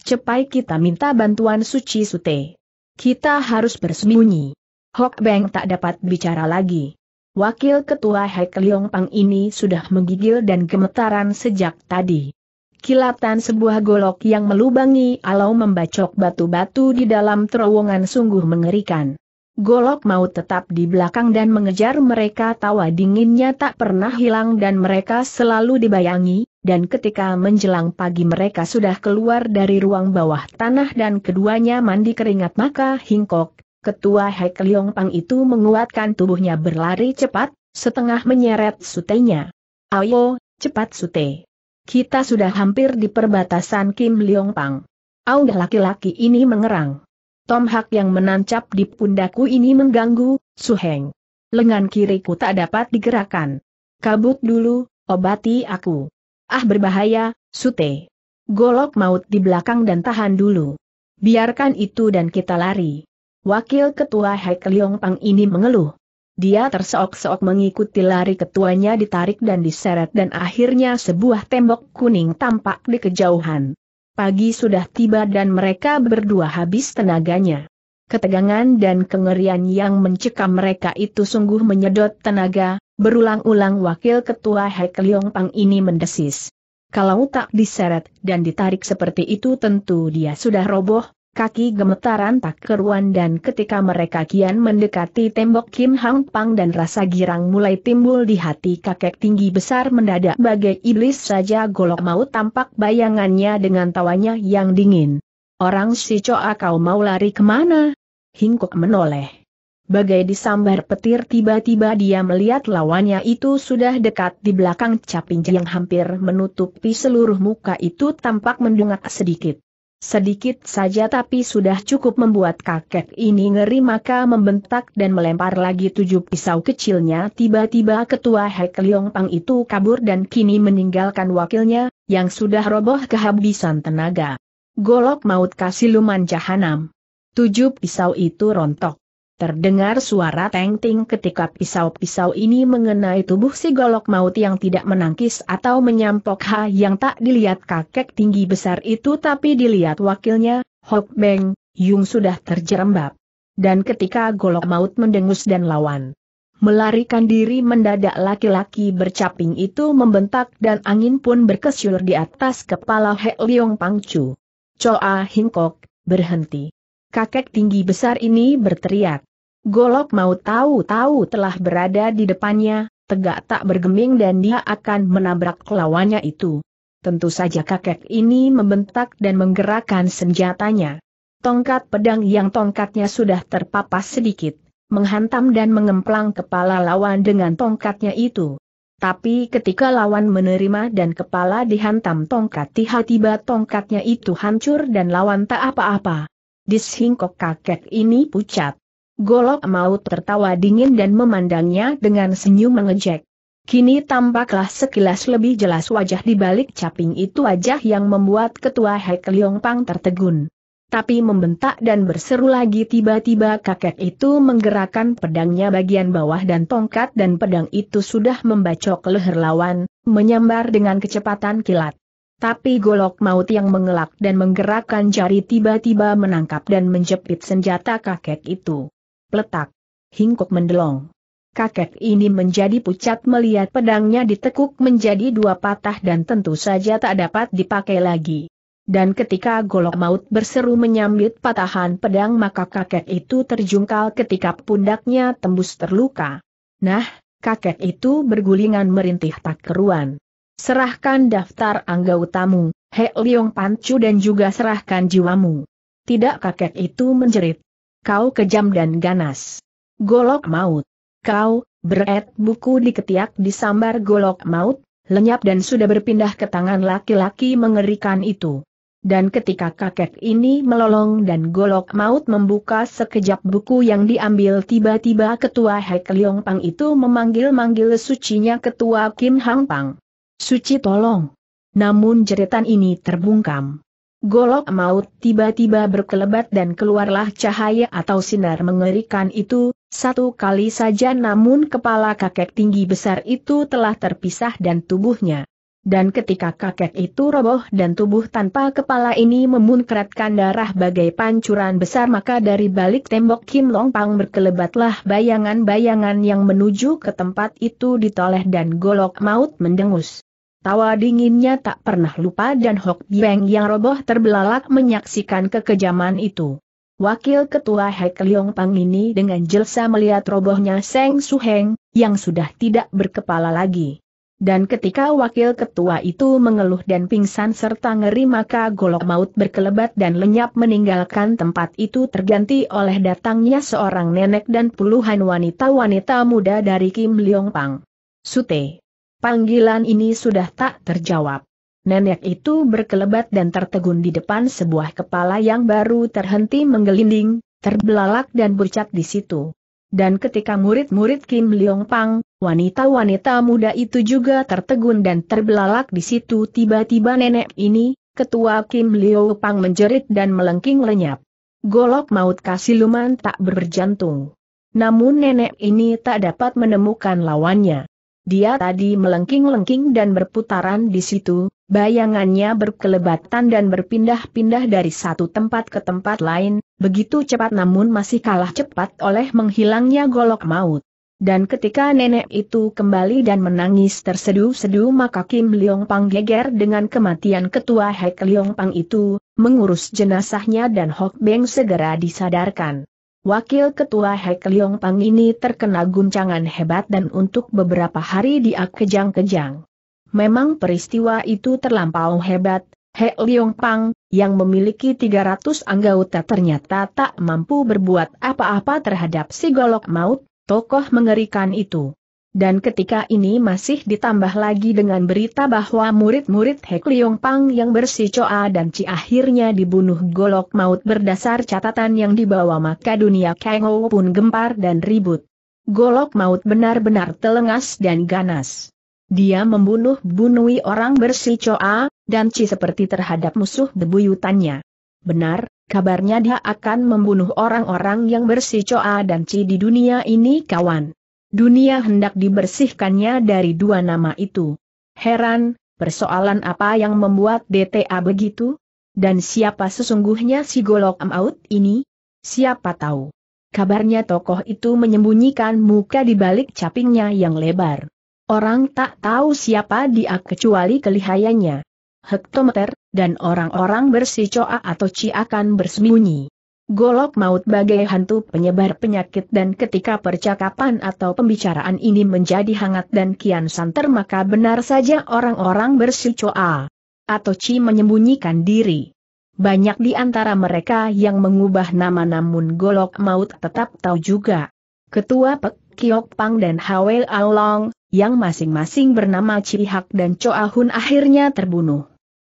Cepai kita minta bantuan Suci Sute. Kita harus bersembunyi. Hok Beng tak dapat bicara lagi. Wakil Ketua Hek Leong Pang ini sudah menggigil dan gemetaran sejak tadi. Kilatan sebuah golok yang melubangi alau membacok batu-batu di dalam terowongan sungguh mengerikan. Golok mau tetap di belakang dan mengejar mereka tawa dinginnya tak pernah hilang dan mereka selalu dibayangi, dan ketika menjelang pagi mereka sudah keluar dari ruang bawah tanah dan keduanya mandi keringat maka Hingkok, ketua Hek Leong Pang itu menguatkan tubuhnya berlari cepat, setengah menyeret sutenya. Ayo, cepat sute. Kita sudah hampir di perbatasan Kim Leong Pang. Aung laki-laki ini mengerang. Tom Hak yang menancap di pundaku ini mengganggu, Suheng. Lengan kiriku tak dapat digerakkan. Kabut dulu, obati aku. Ah berbahaya, Sute. Golok maut di belakang dan tahan dulu. Biarkan itu dan kita lari. Wakil Ketua Hek Leong Pang ini mengeluh. Dia terseok-seok mengikuti lari ketuanya ditarik dan diseret dan akhirnya sebuah tembok kuning tampak di kejauhan. Pagi sudah tiba dan mereka berdua habis tenaganya. Ketegangan dan kengerian yang mencekam mereka itu sungguh menyedot tenaga, Berulang-ulang wakil ketua Hek Leong Pang ini mendesis. Kalau tak diseret dan ditarik seperti itu tentu dia sudah roboh, kaki gemetaran tak keruan dan ketika mereka kian mendekati tembok Kim Hang Pang dan rasa girang mulai timbul di hati kakek tinggi besar mendadak bagai iblis saja golok mau tampak bayangannya dengan tawanya yang dingin. Orang si Coa kau mau lari kemana? Hingkuk menoleh. Bagai disambar petir tiba-tiba dia melihat lawannya itu sudah dekat di belakang caping yang hampir menutupi seluruh muka itu tampak mendungak sedikit. Sedikit saja tapi sudah cukup membuat kakek ini ngeri maka membentak dan melempar lagi tujuh pisau kecilnya tiba-tiba ketua Hek Leong Pang itu kabur dan kini meninggalkan wakilnya, yang sudah roboh kehabisan tenaga. Golok maut kasih luman jahanam. Tujuh pisau itu rontok. Terdengar suara teng ketika pisau-pisau ini mengenai tubuh si golok maut yang tidak menangkis atau menyampok ha yang tak dilihat kakek tinggi besar itu tapi dilihat wakilnya, Hok Beng, Yung sudah terjerembab. Dan ketika golok maut mendengus dan lawan. Melarikan diri mendadak laki-laki bercaping itu membentak dan angin pun berkesyur di atas kepala He Liong Pangcu. Choa Hingkok, berhenti. Kakek tinggi besar ini berteriak. Golok mau tahu-tahu telah berada di depannya, tegak tak bergeming dan dia akan menabrak lawannya itu. Tentu saja kakek ini membentak dan menggerakkan senjatanya. Tongkat pedang yang tongkatnya sudah terpapas sedikit, menghantam dan mengemplang kepala lawan dengan tongkatnya itu. Tapi ketika lawan menerima dan kepala dihantam tongkat tiba-tiba tongkatnya itu hancur dan lawan tak apa-apa. Disingkok kakek ini pucat. Golok maut tertawa dingin dan memandangnya dengan senyum mengejek. Kini tampaklah sekilas lebih jelas wajah di balik caping itu wajah yang membuat ketua Hek Leong Pang tertegun. Tapi membentak dan berseru lagi tiba-tiba kakek itu menggerakkan pedangnya bagian bawah dan tongkat dan pedang itu sudah membacok leher lawan, menyambar dengan kecepatan kilat. Tapi golok maut yang mengelak dan menggerakkan jari tiba-tiba menangkap dan menjepit senjata kakek itu. Pletak. Hingkuk mendelong. Kakek ini menjadi pucat melihat pedangnya ditekuk menjadi dua patah dan tentu saja tak dapat dipakai lagi. Dan ketika golok maut berseru menyambit patahan pedang maka kakek itu terjungkal ketika pundaknya tembus terluka. Nah, kakek itu bergulingan merintih tak keruan. Serahkan daftar anggautamu, He Leong Pancu dan juga serahkan jiwamu. Tidak kakek itu menjerit, kau kejam dan ganas. Golok maut. Kau, beret buku di ketiak disambar golok maut, lenyap dan sudah berpindah ke tangan laki-laki mengerikan itu. Dan ketika kakek ini melolong dan golok maut membuka sekejap buku yang diambil tiba-tiba ketua Hek Leong Pang itu memanggil-manggil sucinya ketua Kim Hang Pang. Suci tolong. Namun jeritan ini terbungkam. Golok maut tiba-tiba berkelebat dan keluarlah cahaya atau sinar mengerikan itu, satu kali saja namun kepala kakek tinggi besar itu telah terpisah dan tubuhnya. Dan ketika kakek itu roboh dan tubuh tanpa kepala ini memunkratkan darah bagai pancuran besar maka dari balik tembok Kim Long Pang berkelebatlah bayangan-bayangan yang menuju ke tempat itu ditoleh dan golok maut mendengus. Tawa dinginnya tak pernah lupa dan Hok Beng yang roboh terbelalak menyaksikan kekejaman itu. Wakil Ketua Hek Leong Pang ini dengan jelsa melihat robohnya Seng Heng yang sudah tidak berkepala lagi. Dan ketika wakil ketua itu mengeluh dan pingsan serta ngeri maka golok maut berkelebat dan lenyap meninggalkan tempat itu terganti oleh datangnya seorang nenek dan puluhan wanita-wanita muda dari Kim Leong Pang. Sute. Panggilan ini sudah tak terjawab. Nenek itu berkelebat dan tertegun di depan sebuah kepala yang baru terhenti menggelinding, terbelalak dan bercat di situ. Dan ketika murid-murid Kim Leong Pang, wanita-wanita muda itu juga tertegun dan terbelalak di situ tiba-tiba nenek ini, ketua Kim Leong Pang menjerit dan melengking lenyap. Golok maut kasiluman tak berjantung. Namun nenek ini tak dapat menemukan lawannya. Dia tadi melengking-lengking dan berputaran di situ, bayangannya berkelebatan dan berpindah-pindah dari satu tempat ke tempat lain, begitu cepat namun masih kalah cepat oleh menghilangnya golok maut. Dan ketika nenek itu kembali dan menangis tersedu sedu maka Kim Leong Pang geger dengan kematian ketua Hek Leong Pang itu, mengurus jenazahnya dan Hok Beng segera disadarkan. Wakil Ketua Liong Pang ini terkena guncangan hebat dan untuk beberapa hari dia kejang-kejang. Memang peristiwa itu terlampau hebat, He Liong Pang, yang memiliki 300 anggota ternyata tak mampu berbuat apa-apa terhadap si golok maut, tokoh mengerikan itu dan ketika ini masih ditambah lagi dengan berita bahwa murid-murid Hek Liong Pang yang bersih Choa dan Ci akhirnya dibunuh golok maut berdasar catatan yang dibawa maka dunia Kang pun gempar dan ribut. Golok maut benar-benar telengas dan ganas. Dia membunuh bunuhi orang bersih Choa, dan Ci seperti terhadap musuh debuyutannya. Benar, kabarnya dia akan membunuh orang-orang yang bersih Choa dan Ci di dunia ini kawan. Dunia hendak dibersihkannya dari dua nama itu. Heran, persoalan apa yang membuat DTA begitu? Dan siapa sesungguhnya si Golok Amaut ini? Siapa tahu? Kabarnya tokoh itu menyembunyikan muka di balik capingnya yang lebar. Orang tak tahu siapa dia kecuali kelihayannya. Hektometer, dan orang-orang bersih coa atau ci akan bersembunyi. Golok maut bagai hantu penyebar penyakit dan ketika percakapan atau pembicaraan ini menjadi hangat dan kian santer maka benar saja orang-orang bersicoa atau Ci menyembunyikan diri. Banyak di antara mereka yang mengubah nama namun golok maut tetap tahu juga. Ketua Pek Kiok Pang dan Hwel Aulong yang masing-masing bernama Cihak dan Choa Hun akhirnya terbunuh.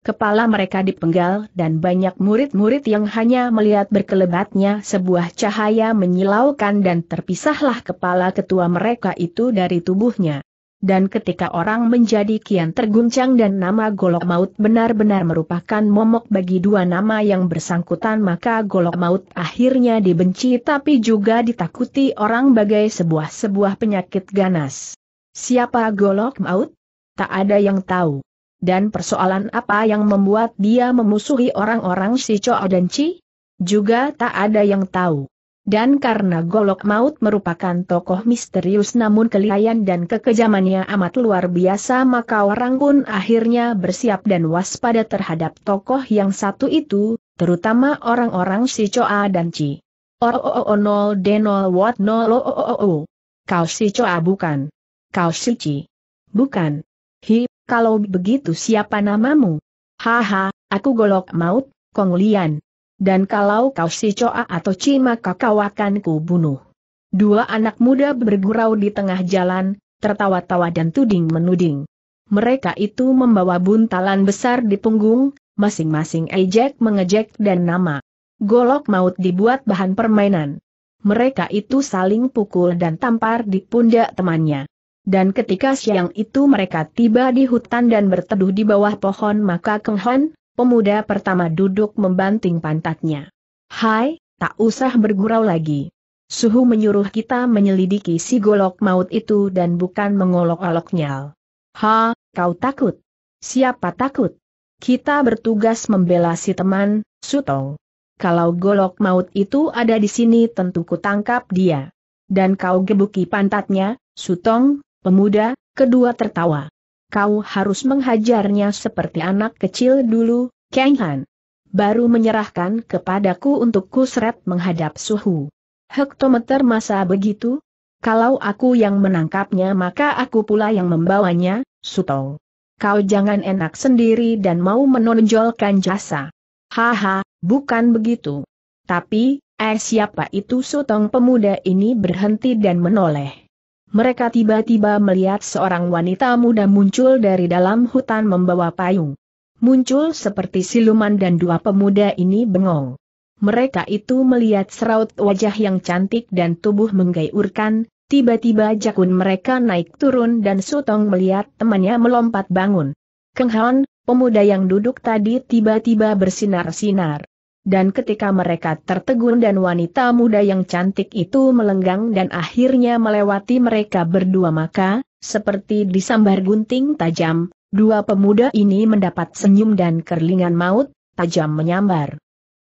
Kepala mereka dipenggal dan banyak murid-murid yang hanya melihat berkelebatnya sebuah cahaya menyilaukan dan terpisahlah kepala ketua mereka itu dari tubuhnya. Dan ketika orang menjadi kian terguncang dan nama golok maut benar-benar merupakan momok bagi dua nama yang bersangkutan maka golok maut akhirnya dibenci tapi juga ditakuti orang bagai sebuah-sebuah penyakit ganas. Siapa golok maut? Tak ada yang tahu. Dan persoalan apa yang membuat dia memusuhi orang-orang si Choa dan Chi? Juga tak ada yang tahu. Dan karena Golok Maut merupakan tokoh misterius namun kelihayan dan kekejamannya amat luar biasa maka orang pun akhirnya bersiap dan waspada terhadap tokoh yang satu itu, terutama orang-orang si Choa dan Chi. Orooonol oh, oh, oh, denol what nol oh. Kau si Choa bukan. Kau si Chi. Bukan. Hip kalau begitu siapa namamu? Haha, aku golok maut, Kong Lian. Dan kalau kau si Coa atau cima maka kau akan ku bunuh. Dua anak muda bergurau di tengah jalan, tertawa-tawa dan tuding menuding. Mereka itu membawa buntalan besar di punggung, masing-masing ejek mengejek dan nama. Golok maut dibuat bahan permainan. Mereka itu saling pukul dan tampar di pundak temannya. Dan ketika siang itu mereka tiba di hutan dan berteduh di bawah pohon maka Keng Hon, pemuda pertama duduk membanting pantatnya. Hai, tak usah bergurau lagi. Suhu menyuruh kita menyelidiki si golok maut itu dan bukan mengolok-oloknya. Ha, kau takut? Siapa takut? Kita bertugas membela si teman, Sutong. Kalau golok maut itu ada di sini tentu kutangkap dia. Dan kau gebuki pantatnya, Sutong, Pemuda, kedua tertawa. Kau harus menghajarnya seperti anak kecil dulu, Kang Han. Baru menyerahkan kepadaku untuk kusret menghadap suhu. Hektometer masa begitu? Kalau aku yang menangkapnya maka aku pula yang membawanya, Sutong. Kau jangan enak sendiri dan mau menonjolkan jasa. Haha, bukan begitu. Tapi, eh siapa itu Sutong pemuda ini berhenti dan menoleh mereka tiba-tiba melihat seorang wanita muda muncul dari dalam hutan membawa payung. Muncul seperti siluman dan dua pemuda ini bengong. Mereka itu melihat seraut wajah yang cantik dan tubuh menggayurkan, tiba-tiba jakun mereka naik turun dan Sutong melihat temannya melompat bangun. Kenghan, pemuda yang duduk tadi tiba-tiba bersinar-sinar dan ketika mereka tertegun dan wanita muda yang cantik itu melenggang dan akhirnya melewati mereka berdua maka, seperti disambar gunting tajam, dua pemuda ini mendapat senyum dan kerlingan maut, tajam menyambar.